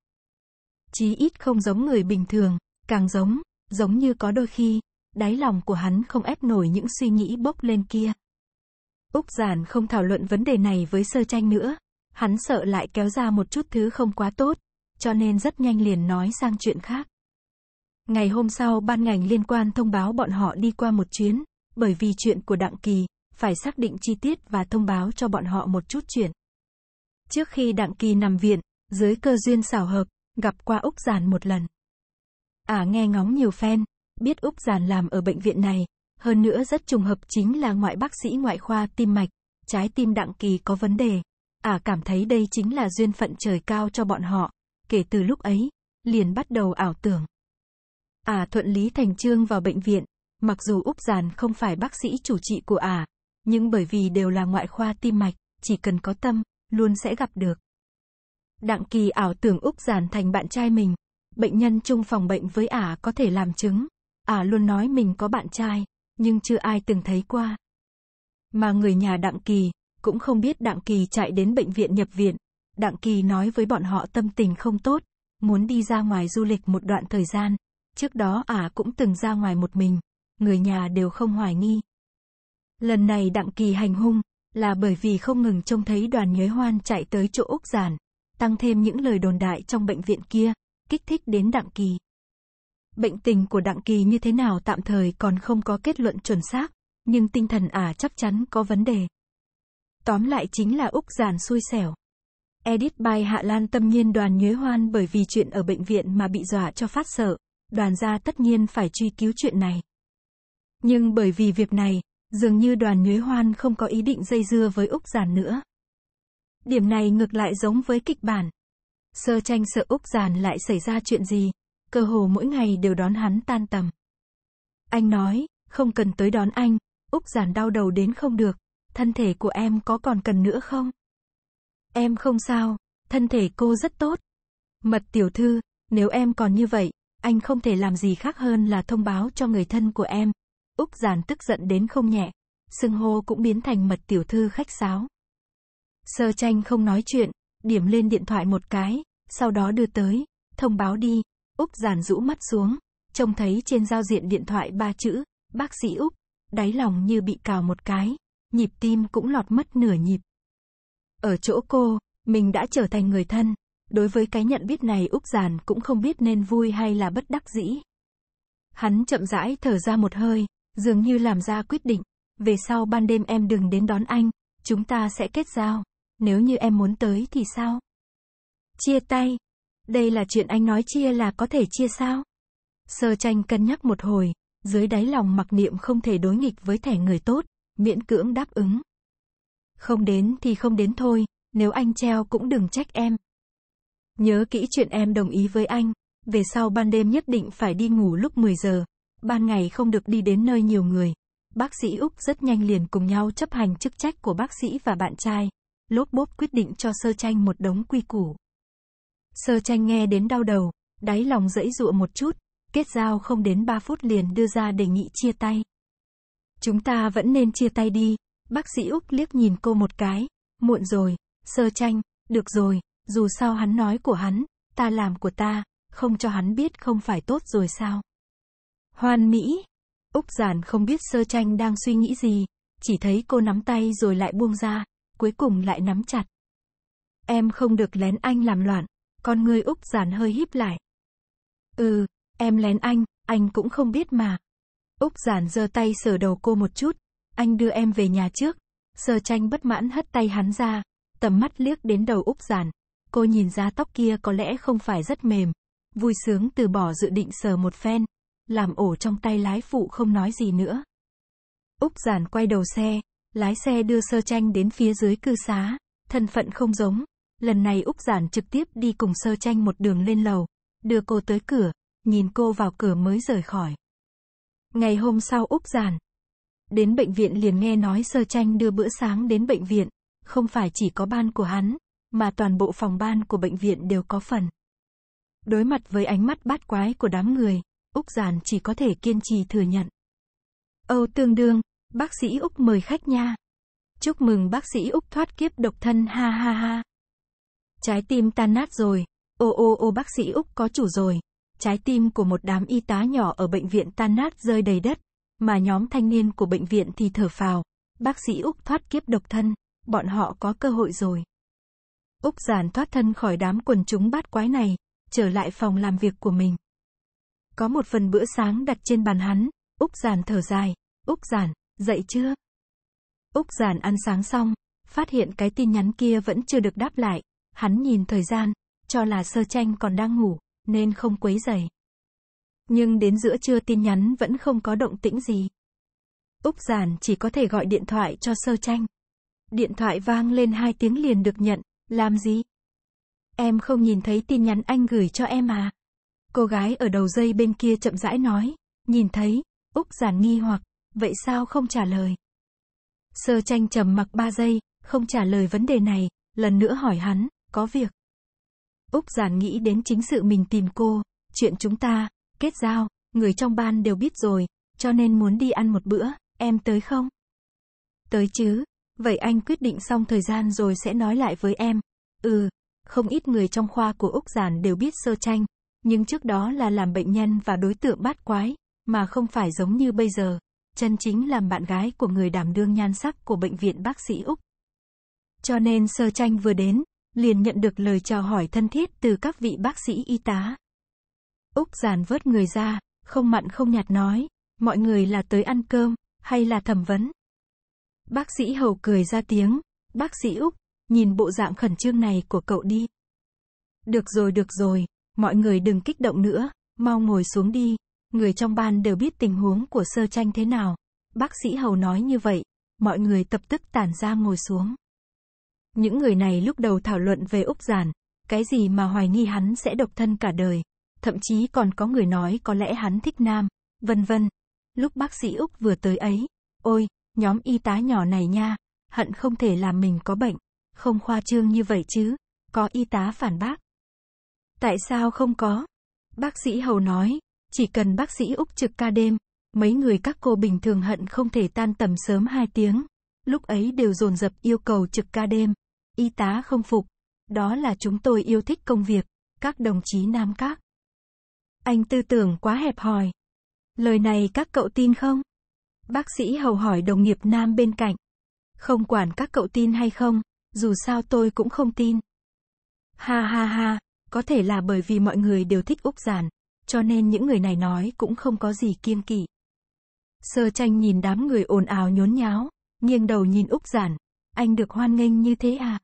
Chí ít không giống người bình thường, càng giống, giống như có đôi khi, đáy lòng của hắn không ép nổi những suy nghĩ bốc lên kia. Úc Giản không thảo luận vấn đề này với sơ tranh nữa, hắn sợ lại kéo ra một chút thứ không quá tốt, cho nên rất nhanh liền nói sang chuyện khác. Ngày hôm sau ban ngành liên quan thông báo bọn họ đi qua một chuyến, bởi vì chuyện của Đặng Kỳ, phải xác định chi tiết và thông báo cho bọn họ một chút chuyện. Trước khi Đặng Kỳ nằm viện, dưới cơ duyên xảo hợp, gặp qua Úc Giản một lần. à, nghe ngóng nhiều phen, biết Úc Giản làm ở bệnh viện này, hơn nữa rất trùng hợp chính là ngoại bác sĩ ngoại khoa tim mạch, trái tim Đặng Kỳ có vấn đề. à, cảm thấy đây chính là duyên phận trời cao cho bọn họ, kể từ lúc ấy, liền bắt đầu ảo tưởng. à, thuận lý thành trương vào bệnh viện, mặc dù Úc Giản không phải bác sĩ chủ trị của à nhưng bởi vì đều là ngoại khoa tim mạch, chỉ cần có tâm, luôn sẽ gặp được. Đặng Kỳ ảo tưởng Úc Giản thành bạn trai mình. Bệnh nhân chung phòng bệnh với ả có thể làm chứng. Ả luôn nói mình có bạn trai, nhưng chưa ai từng thấy qua. Mà người nhà Đặng Kỳ, cũng không biết Đặng Kỳ chạy đến bệnh viện nhập viện. Đặng Kỳ nói với bọn họ tâm tình không tốt, muốn đi ra ngoài du lịch một đoạn thời gian. Trước đó ả cũng từng ra ngoài một mình, người nhà đều không hoài nghi. Lần này Đặng Kỳ hành hung, là bởi vì không ngừng trông thấy đoàn nhuế hoan chạy tới chỗ Úc Giản, tăng thêm những lời đồn đại trong bệnh viện kia, kích thích đến Đặng Kỳ. Bệnh tình của Đặng Kỳ như thế nào tạm thời còn không có kết luận chuẩn xác, nhưng tinh thần ả chắc chắn có vấn đề. Tóm lại chính là Úc Giản xui xẻo. Edith Bay Hạ Lan tâm nhiên đoàn nhuế hoan bởi vì chuyện ở bệnh viện mà bị dọa cho phát sợ, đoàn gia tất nhiên phải truy cứu chuyện này. Nhưng bởi vì việc này, Dường như đoàn Nhuế Hoan không có ý định dây dưa với Úc Giản nữa. Điểm này ngược lại giống với kịch bản. Sơ tranh sợ Úc Giản lại xảy ra chuyện gì, cơ hồ mỗi ngày đều đón hắn tan tầm. Anh nói, không cần tới đón anh, Úc Giản đau đầu đến không được, thân thể của em có còn cần nữa không? Em không sao, thân thể cô rất tốt. Mật tiểu thư, nếu em còn như vậy, anh không thể làm gì khác hơn là thông báo cho người thân của em, Úc Giàn tức giận đến không nhẹ, sưng hô cũng biến thành mật tiểu thư khách sáo. Sơ tranh không nói chuyện, điểm lên điện thoại một cái, sau đó đưa tới, thông báo đi, Úc Giàn rũ mắt xuống, trông thấy trên giao diện điện thoại ba chữ, bác sĩ Úc, đáy lòng như bị cào một cái, nhịp tim cũng lọt mất nửa nhịp. Ở chỗ cô, mình đã trở thành người thân, đối với cái nhận biết này Úc Giàn cũng không biết nên vui hay là bất đắc dĩ. Hắn chậm rãi thở ra một hơi, Dường như làm ra quyết định. Về sau ban đêm em đừng đến đón anh, chúng ta sẽ kết giao. Nếu như em muốn tới thì sao? Chia tay. Đây là chuyện anh nói chia là có thể chia sao? Sơ tranh cân nhắc một hồi, dưới đáy lòng mặc niệm không thể đối nghịch với thẻ người tốt, miễn cưỡng đáp ứng. Không đến thì không đến thôi, nếu anh treo cũng đừng trách em. Nhớ kỹ chuyện em đồng ý với anh, về sau ban đêm nhất định phải đi ngủ lúc 10 giờ, ban ngày không được đi đến nơi nhiều người. Bác sĩ Úc rất nhanh liền cùng nhau chấp hành chức trách của bác sĩ và bạn trai. Lốp bốp quyết định cho sơ tranh một đống quy củ. Sơ tranh nghe đến đau đầu, đáy lòng dẫy dụa một chút, kết giao không đến 3 phút liền đưa ra đề nghị chia tay. Chúng ta vẫn nên chia tay đi, bác sĩ Úc liếc nhìn cô một cái, muộn rồi, sơ tranh, được rồi, dù sao hắn nói của hắn, ta làm của ta, không cho hắn biết không phải tốt rồi sao. Hoan Mỹ. Úc Giản không biết sơ tranh đang suy nghĩ gì, chỉ thấy cô nắm tay rồi lại buông ra, cuối cùng lại nắm chặt. Em không được lén anh làm loạn, con người Úc Giản hơi híp lại. Ừ, em lén anh, anh cũng không biết mà. Úc Giản giơ tay sờ đầu cô một chút, anh đưa em về nhà trước. Sơ tranh bất mãn hất tay hắn ra, tầm mắt liếc đến đầu Úc Giản. Cô nhìn ra tóc kia có lẽ không phải rất mềm. Vui sướng từ bỏ dự định sờ một phen, làm ổ trong tay lái phụ không nói gì nữa. Úc giản quay đầu xe, lái xe đưa sơ tranh đến phía dưới cư xá, thân phận không giống. Lần này Úc giản trực tiếp đi cùng sơ tranh một đường lên lầu, đưa cô tới cửa, nhìn cô vào cửa mới rời khỏi. Ngày hôm sau Úc giản đến bệnh viện liền nghe nói sơ tranh đưa bữa sáng đến bệnh viện, không phải chỉ có ban của hắn, mà toàn bộ phòng ban của bệnh viện đều có phần. Đối mặt với ánh mắt bát quái của đám người, Úc Giản chỉ có thể kiên trì thừa nhận. Âu tương đương, bác sĩ Úc mời khách nha. Chúc mừng bác sĩ Úc thoát kiếp độc thân ha ha ha. Trái tim tan nát rồi, ô ô ô bác sĩ Úc có chủ rồi. Trái tim của một đám y tá nhỏ ở bệnh viện tan nát rơi đầy đất, mà nhóm thanh niên của bệnh viện thì thở phào. Bác sĩ Úc thoát kiếp độc thân, bọn họ có cơ hội rồi. Úc giản thoát thân khỏi đám quần chúng bát quái này, trở lại phòng làm việc của mình có một phần bữa sáng đặt trên bàn hắn, Úc Giản thở dài, Úc Giản, dậy chưa? Úc Giản ăn sáng xong, phát hiện cái tin nhắn kia vẫn chưa được đáp lại, hắn nhìn thời gian, cho là sơ tranh còn đang ngủ, nên không quấy dậy. Nhưng đến giữa trưa tin nhắn vẫn không có động tĩnh gì. Úc Giản chỉ có thể gọi điện thoại cho sơ tranh. Điện thoại vang lên hai tiếng liền được nhận, làm gì? Em không nhìn thấy tin nhắn anh gửi cho em à? Cô gái ở đầu dây bên kia chậm rãi nói, nhìn thấy, Úc giản nghi hoặc, vậy sao không trả lời? Sơ tranh trầm mặc 3 giây, không trả lời vấn đề này, lần nữa hỏi hắn, có việc. Úc giản nghĩ đến chính sự mình tìm cô, chuyện chúng ta, kết giao, người trong ban đều biết rồi, cho nên muốn đi ăn một bữa, em tới không? Tới chứ, vậy anh quyết định xong thời gian rồi sẽ nói lại với em. Ừ, không ít người trong khoa của Úc Giản đều biết sơ tranh, nhưng trước đó là làm bệnh nhân và đối tượng bát quái, mà không phải giống như bây giờ. Chân chính làm bạn gái của người đảm đương nhan sắc của bệnh viện bác sĩ Úc. Cho nên sơ tranh vừa đến, liền nhận được lời chào hỏi thân thiết từ các vị bác sĩ y tá. Úc giàn vớt người ra, không mặn không nhạt nói, mọi người là tới ăn cơm, hay là thẩm vấn. Bác sĩ hầu cười ra tiếng, bác sĩ Úc, nhìn bộ dạng khẩn trương này của cậu đi. Được rồi được rồi, Mọi người đừng kích động nữa, mau ngồi xuống đi. Người trong ban đều biết tình huống của sơ tranh thế nào. Bác sĩ Hầu nói như vậy, mọi người tập tức tản ra ngồi xuống. Những người này lúc đầu thảo luận về Úc Giản, cái gì mà hoài nghi hắn sẽ độc thân cả đời, thậm chí còn có người nói có lẽ hắn thích nam, vân vân. Lúc bác sĩ Úc vừa tới ấy, ôi, nhóm y tá nhỏ này nha, hận không thể làm mình có bệnh, không khoa trương như vậy chứ, có y tá phản bác. Tại sao không có? Bác sĩ Hầu nói, chỉ cần bác sĩ Úc trực ca đêm, mấy người các cô bình thường hận không thể tan tầm sớm 2 tiếng. Lúc ấy đều dồn dập yêu cầu trực ca đêm. Y tá không phục. Đó là chúng tôi yêu thích công việc. Các đồng chí nam các. Anh tư tưởng quá hẹp hòi. Lời này các cậu tin không? Bác sĩ hầu hỏi đồng nghiệp nam bên cạnh. Không quản các cậu tin hay không, dù sao tôi cũng không tin. Ha ha ha, có thể là bởi vì mọi người đều thích Úc Giản, cho nên những người này nói cũng không có gì kiêng kỵ. Sơ tranh nhìn đám người ồn ào nhốn nháo, nghiêng đầu nhìn Úc Giản, anh được hoan nghênh như thế à?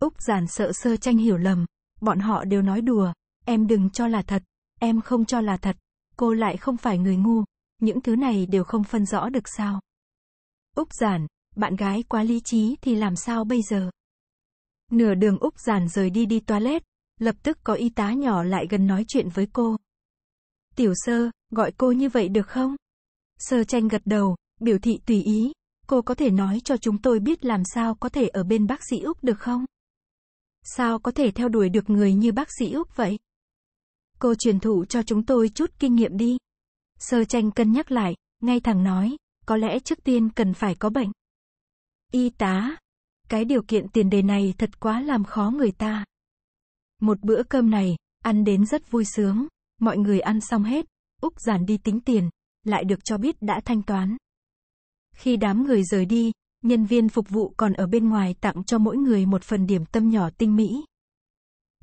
Úc Giản sợ sơ tranh hiểu lầm, bọn họ đều nói đùa, em đừng cho là thật, em không cho là thật, cô lại không phải người ngu, những thứ này đều không phân rõ được sao. Úc Giản, bạn gái quá lý trí thì làm sao bây giờ? Nửa đường Úc Giản rời đi đi toilet, Lập tức có y tá nhỏ lại gần nói chuyện với cô. Tiểu sơ, gọi cô như vậy được không? Sơ tranh gật đầu, biểu thị tùy ý. Cô có thể nói cho chúng tôi biết làm sao có thể ở bên bác sĩ Úc được không? Sao có thể theo đuổi được người như bác sĩ Úc vậy? Cô truyền thụ cho chúng tôi chút kinh nghiệm đi. Sơ tranh cân nhắc lại, ngay thẳng nói, có lẽ trước tiên cần phải có bệnh. Y tá. Cái điều kiện tiền đề này thật quá làm khó người ta. Một bữa cơm này, ăn đến rất vui sướng, mọi người ăn xong hết, Úc giản đi tính tiền, lại được cho biết đã thanh toán. Khi đám người rời đi, nhân viên phục vụ còn ở bên ngoài tặng cho mỗi người một phần điểm tâm nhỏ tinh mỹ.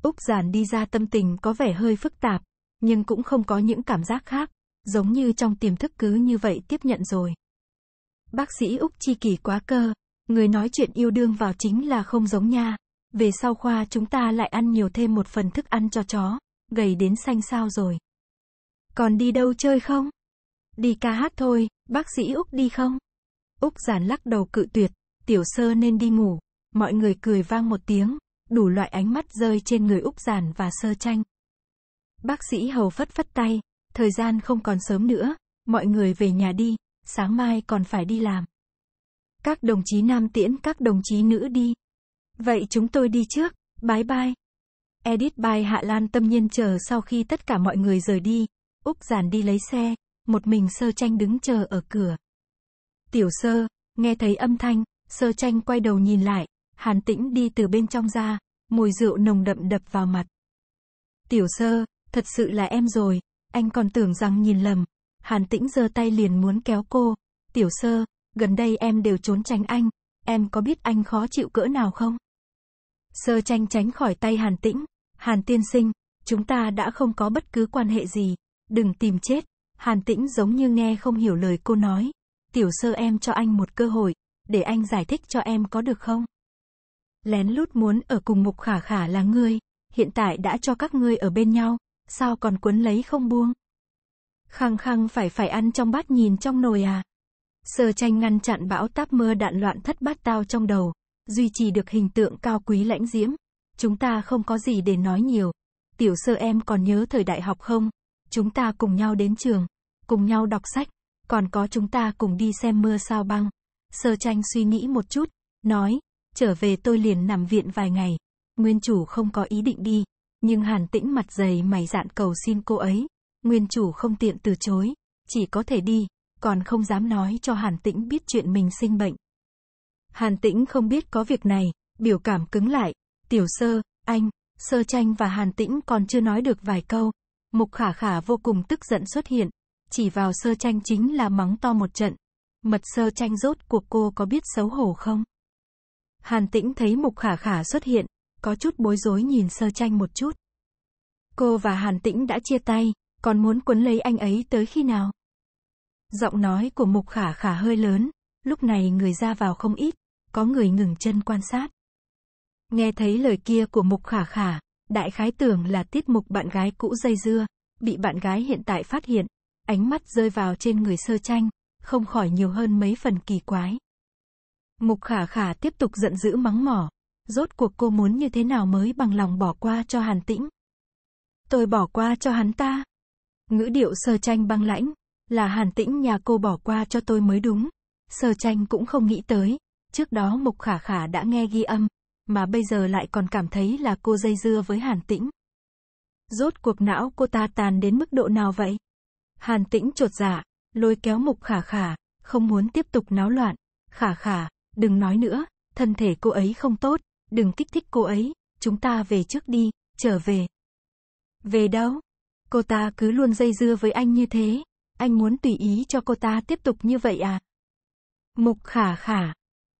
Úc giản đi ra tâm tình có vẻ hơi phức tạp, nhưng cũng không có những cảm giác khác, giống như trong tiềm thức cứ như vậy tiếp nhận rồi. Bác sĩ Úc chi kỳ quá cơ, người nói chuyện yêu đương vào chính là không giống nha. Về sau khoa chúng ta lại ăn nhiều thêm một phần thức ăn cho chó, gầy đến xanh sao rồi. Còn đi đâu chơi không? Đi ca hát thôi, bác sĩ Úc đi không? Úc giản lắc đầu cự tuyệt, tiểu sơ nên đi ngủ. Mọi người cười vang một tiếng, đủ loại ánh mắt rơi trên người Úc giản và sơ tranh. Bác sĩ hầu phất phất tay, thời gian không còn sớm nữa, mọi người về nhà đi, sáng mai còn phải đi làm. Các đồng chí nam tiễn các đồng chí nữ đi. Vậy chúng tôi đi trước, bye bye. Edit bài Hạ Lan tâm nhiên chờ sau khi tất cả mọi người rời đi. Úc giản đi lấy xe, một mình sơ tranh đứng chờ ở cửa. Tiểu sơ, nghe thấy âm thanh, sơ tranh quay đầu nhìn lại, hàn tĩnh đi từ bên trong ra, mùi rượu nồng đậm đập vào mặt. Tiểu sơ, thật sự là em rồi, anh còn tưởng rằng nhìn lầm. Hàn tĩnh giơ tay liền muốn kéo cô. Tiểu sơ, gần đây em đều trốn tránh anh, em có biết anh khó chịu cỡ nào không? Sơ tranh tránh khỏi tay Hàn Tĩnh. Hàn tiên sinh, chúng ta đã không có bất cứ quan hệ gì. Đừng tìm chết. Hàn Tĩnh giống như nghe không hiểu lời cô nói. Tiểu sơ em cho anh một cơ hội, để anh giải thích cho em có được không? Lén lút muốn ở cùng Mục Khả Khả là ngươi, hiện tại đã cho các ngươi ở bên nhau, sao còn quấn lấy không buông? Khăng khăng phải phải ăn trong bát nhìn trong nồi à? Sơ tranh ngăn chặn bão táp mưa đạn loạn thất bát tao trong đầu, duy trì được hình tượng cao quý lãnh diễm. Chúng ta không có gì để nói nhiều. Tiểu sơ em còn nhớ thời đại học không? Chúng ta cùng nhau đến trường, cùng nhau đọc sách, còn có chúng ta cùng đi xem mưa sao băng. Sơ tranh suy nghĩ một chút, nói, trở về tôi liền nằm viện vài ngày. Nguyên chủ không có ý định đi, nhưng hàn tĩnh mặt dày mày dạn cầu xin cô ấy. Nguyên chủ không tiện từ chối, chỉ có thể đi, còn không dám nói cho hàn tĩnh biết chuyện mình sinh bệnh. Hàn Tĩnh không biết có việc này, biểu cảm cứng lại. Tiểu sơ, anh, sơ tranh và Hàn Tĩnh còn chưa nói được vài câu. Mục khả khả vô cùng tức giận xuất hiện. Chỉ vào sơ tranh chính là mắng to một trận. Mật sơ tranh rốt cuộc cô có biết xấu hổ không? Hàn Tĩnh thấy mục khả khả xuất hiện, có chút bối rối nhìn sơ tranh một chút. Cô và Hàn Tĩnh đã chia tay, còn muốn quấn lấy anh ấy tới khi nào? Giọng nói của mục khả khả hơi lớn, Lúc này người ra vào không ít, có người ngừng chân quan sát. Nghe thấy lời kia của Mục Khả Khả, đại khái tưởng là tiết mục bạn gái cũ dây dưa, bị bạn gái hiện tại phát hiện, ánh mắt rơi vào trên người sơ tranh, không khỏi nhiều hơn mấy phần kỳ quái. Mục Khả Khả tiếp tục giận dữ mắng mỏ, rốt cuộc cô muốn như thế nào mới bằng lòng bỏ qua cho Hàn Tĩnh. Tôi bỏ qua cho hắn ta. Ngữ điệu sơ tranh băng lãnh, là Hàn Tĩnh nhà cô bỏ qua cho tôi mới đúng. Sơ tranh cũng không nghĩ tới. Trước đó Mục Khả Khả đã nghe ghi âm, mà bây giờ lại còn cảm thấy là cô dây dưa với Hàn Tĩnh. Rốt cuộc não cô ta tàn đến mức độ nào vậy? Hàn Tĩnh trột dạ, lôi kéo Mục Khả Khả, không muốn tiếp tục náo loạn. Khả Khả, đừng nói nữa, thân thể cô ấy không tốt, đừng kích thích cô ấy, chúng ta về trước đi, trở về. Về đâu? Cô ta cứ luôn dây dưa với anh như thế, anh muốn tùy ý cho cô ta tiếp tục như vậy à? Mục khả khả.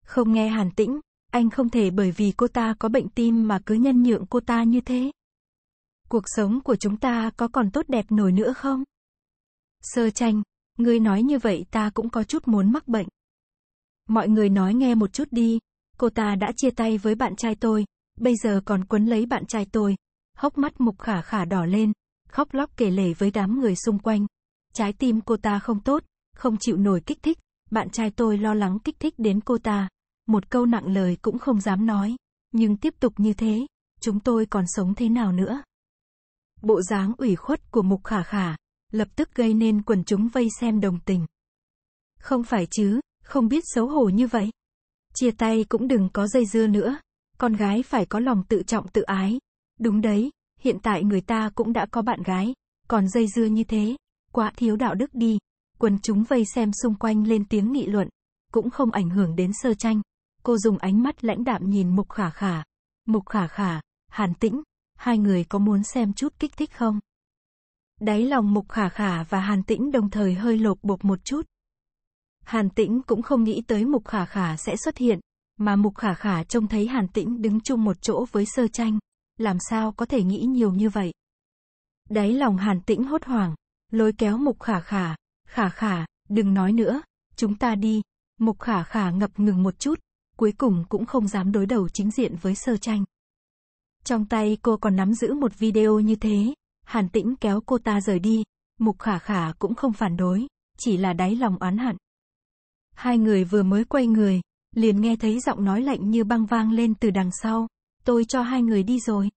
Không nghe Hàn Tĩnh, anh không thể bởi vì cô ta có bệnh tim mà cứ nhân nhượng cô ta như thế. Cuộc sống của chúng ta có còn tốt đẹp nổi nữa không? Sơ tranh, ngươi nói như vậy ta cũng có chút muốn mắc bệnh. Mọi người nói nghe một chút đi, cô ta đã chia tay với bạn trai tôi, bây giờ còn quấn lấy bạn trai tôi. Hốc mắt mục khả khả đỏ lên, khóc lóc kể lể với đám người xung quanh. Trái tim cô ta không tốt, không chịu nổi kích thích, bạn trai tôi lo lắng kích thích đến cô ta. Một câu nặng lời cũng không dám nói. Nhưng tiếp tục như thế, chúng tôi còn sống thế nào nữa? Bộ dáng ủy khuất của Mục Khả Khả, lập tức gây nên quần chúng vây xem đồng tình. Không phải chứ, không biết xấu hổ như vậy. Chia tay cũng đừng có dây dưa nữa. Con gái phải có lòng tự trọng tự ái. Đúng đấy, hiện tại người ta cũng đã có bạn gái. Còn dây dưa như thế, quá thiếu đạo đức đi. Quần chúng vây xem xung quanh lên tiếng nghị luận, cũng không ảnh hưởng đến sơ tranh. Cô dùng ánh mắt lãnh đạm nhìn Mục Khả Khả. Mục Khả Khả, Hàn Tĩnh, hai người có muốn xem chút kích thích không? Đáy lòng Mục Khả Khả và Hàn Tĩnh đồng thời hơi lột bột một chút. Hàn Tĩnh cũng không nghĩ tới Mục Khả Khả sẽ xuất hiện, mà Mục Khả Khả trông thấy Hàn Tĩnh đứng chung một chỗ với sơ tranh, làm sao có thể nghĩ nhiều như vậy. Đáy lòng Hàn Tĩnh hốt hoảng, lôi kéo Mục Khả Khả, Khả khả, đừng nói nữa, chúng ta đi. Mục khả khả ngập ngừng một chút, cuối cùng cũng không dám đối đầu chính diện với sơ tranh. Trong tay cô còn nắm giữ một video như thế, hàn tĩnh kéo cô ta rời đi, mục khả khả cũng không phản đối, chỉ là đáy lòng oán hận. Hai người vừa mới quay người, liền nghe thấy giọng nói lạnh như băng vang lên từ đằng sau, tôi cho hai người đi rồi.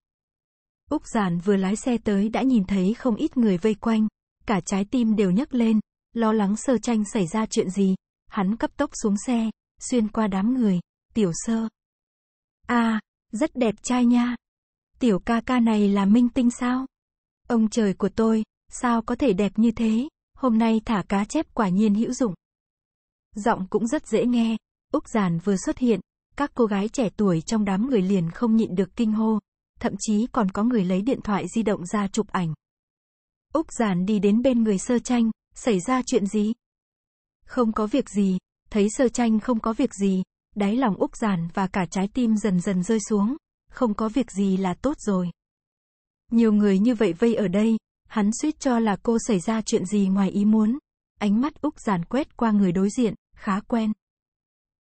Úc Giản vừa lái xe tới đã nhìn thấy không ít người vây quanh, cả trái tim đều nhấc lên, lo lắng sơ tranh xảy ra chuyện gì, hắn cấp tốc xuống xe, xuyên qua đám người, tiểu sơ. a à, rất đẹp trai nha. Tiểu ca ca này là minh tinh sao? Ông trời của tôi, sao có thể đẹp như thế, hôm nay thả cá chép quả nhiên hữu dụng. Giọng cũng rất dễ nghe, Úc Giản vừa xuất hiện, các cô gái trẻ tuổi trong đám người liền không nhịn được kinh hô, thậm chí còn có người lấy điện thoại di động ra chụp ảnh. Úc Giản đi đến bên người sơ tranh, Xảy ra chuyện gì? Không có việc gì, thấy sơ tranh không có việc gì, đáy lòng Úc giản và cả trái tim dần dần rơi xuống, không có việc gì là tốt rồi. Nhiều người như vậy vây ở đây, hắn suýt cho là cô xảy ra chuyện gì ngoài ý muốn. Ánh mắt Úc giản quét qua người đối diện, khá quen.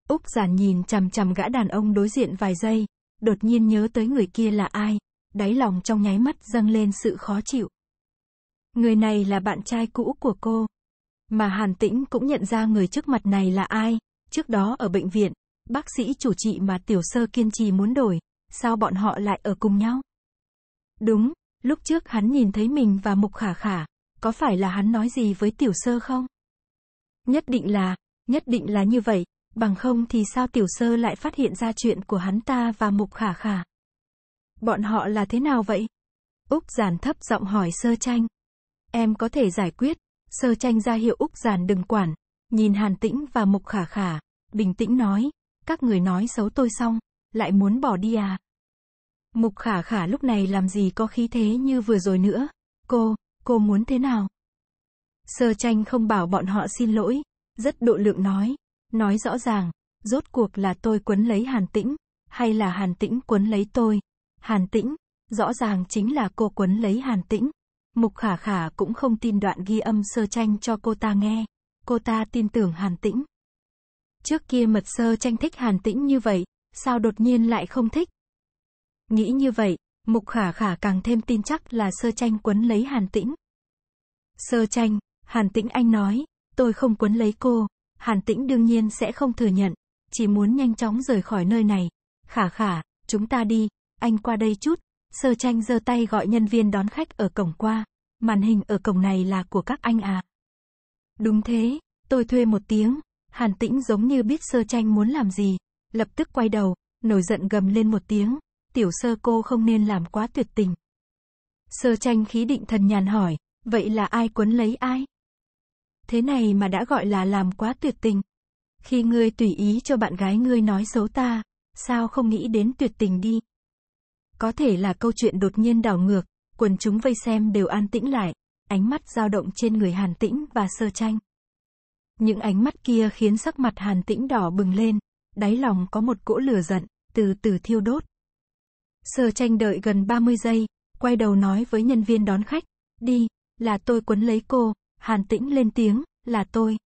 Úc giản nhìn chằm chằm gã đàn ông đối diện vài giây, đột nhiên nhớ tới người kia là ai, đáy lòng trong nháy mắt dâng lên sự khó chịu. Người này là bạn trai cũ của cô. Mà Hàn Tĩnh cũng nhận ra người trước mặt này là ai. Trước đó ở bệnh viện, bác sĩ chủ trị mà Tiểu Sơ kiên trì muốn đổi, sao bọn họ lại ở cùng nhau? Đúng, lúc trước hắn nhìn thấy mình và Mục Khả Khả, có phải là hắn nói gì với Tiểu Sơ không? Nhất định là, nhất định là như vậy, bằng không thì sao Tiểu Sơ lại phát hiện ra chuyện của hắn ta và Mục Khả Khả? Bọn họ là thế nào vậy? Úc giản thấp giọng hỏi Sơ Tranh. Em có thể giải quyết. Sơ tranh ra hiệu Úc giản đừng quản. Nhìn Hàn Tĩnh và Mục Khả Khả. Bình tĩnh nói. Các người nói xấu tôi xong. Lại muốn bỏ đi à? Mục Khả Khả lúc này làm gì có khí thế như vừa rồi nữa. Cô, cô muốn thế nào? Sơ tranh không bảo bọn họ xin lỗi. Rất độ lượng nói. Nói rõ ràng. Rốt cuộc là tôi quấn lấy Hàn Tĩnh. Hay là Hàn Tĩnh quấn lấy tôi? Hàn Tĩnh. Rõ ràng chính là cô quấn lấy Hàn Tĩnh. Mục khả khả cũng không tin đoạn ghi âm sơ tranh cho cô ta nghe. Cô ta tin tưởng Hàn Tĩnh. Trước kia mật sơ tranh thích Hàn Tĩnh như vậy, sao đột nhiên lại không thích? Nghĩ như vậy, Mục khả khả càng thêm tin chắc là sơ tranh quấn lấy Hàn Tĩnh. Sơ tranh, Hàn Tĩnh anh nói, tôi không quấn lấy cô, Hàn Tĩnh đương nhiên sẽ không thừa nhận, chỉ muốn nhanh chóng rời khỏi nơi này. Khả khả, chúng ta đi, anh qua đây chút, Sơ tranh giơ tay gọi nhân viên đón khách ở cổng qua. Màn hình ở cổng này là của các anh à? Đúng thế, tôi thuê một tiếng. Hàn tĩnh giống như biết sơ tranh muốn làm gì. Lập tức quay đầu, nổi giận gầm lên một tiếng. Tiểu sơ cô không nên làm quá tuyệt tình. Sơ tranh khí định thần nhàn hỏi, vậy là ai quấn lấy ai? Thế này mà đã gọi là làm quá tuyệt tình. Khi ngươi tùy ý cho bạn gái ngươi nói xấu ta, sao không nghĩ đến tuyệt tình đi? Có thể là câu chuyện đột nhiên đảo ngược, quần chúng vây xem đều an tĩnh lại, ánh mắt dao động trên người Hàn Tĩnh và Sơ Tranh. Những ánh mắt kia khiến sắc mặt Hàn Tĩnh đỏ bừng lên, đáy lòng có một cỗ lửa giận, từ từ thiêu đốt. Sơ Tranh đợi gần 30 giây, quay đầu nói với nhân viên đón khách, "Đi, là tôi quấn lấy cô." Hàn Tĩnh lên tiếng, "Là tôi."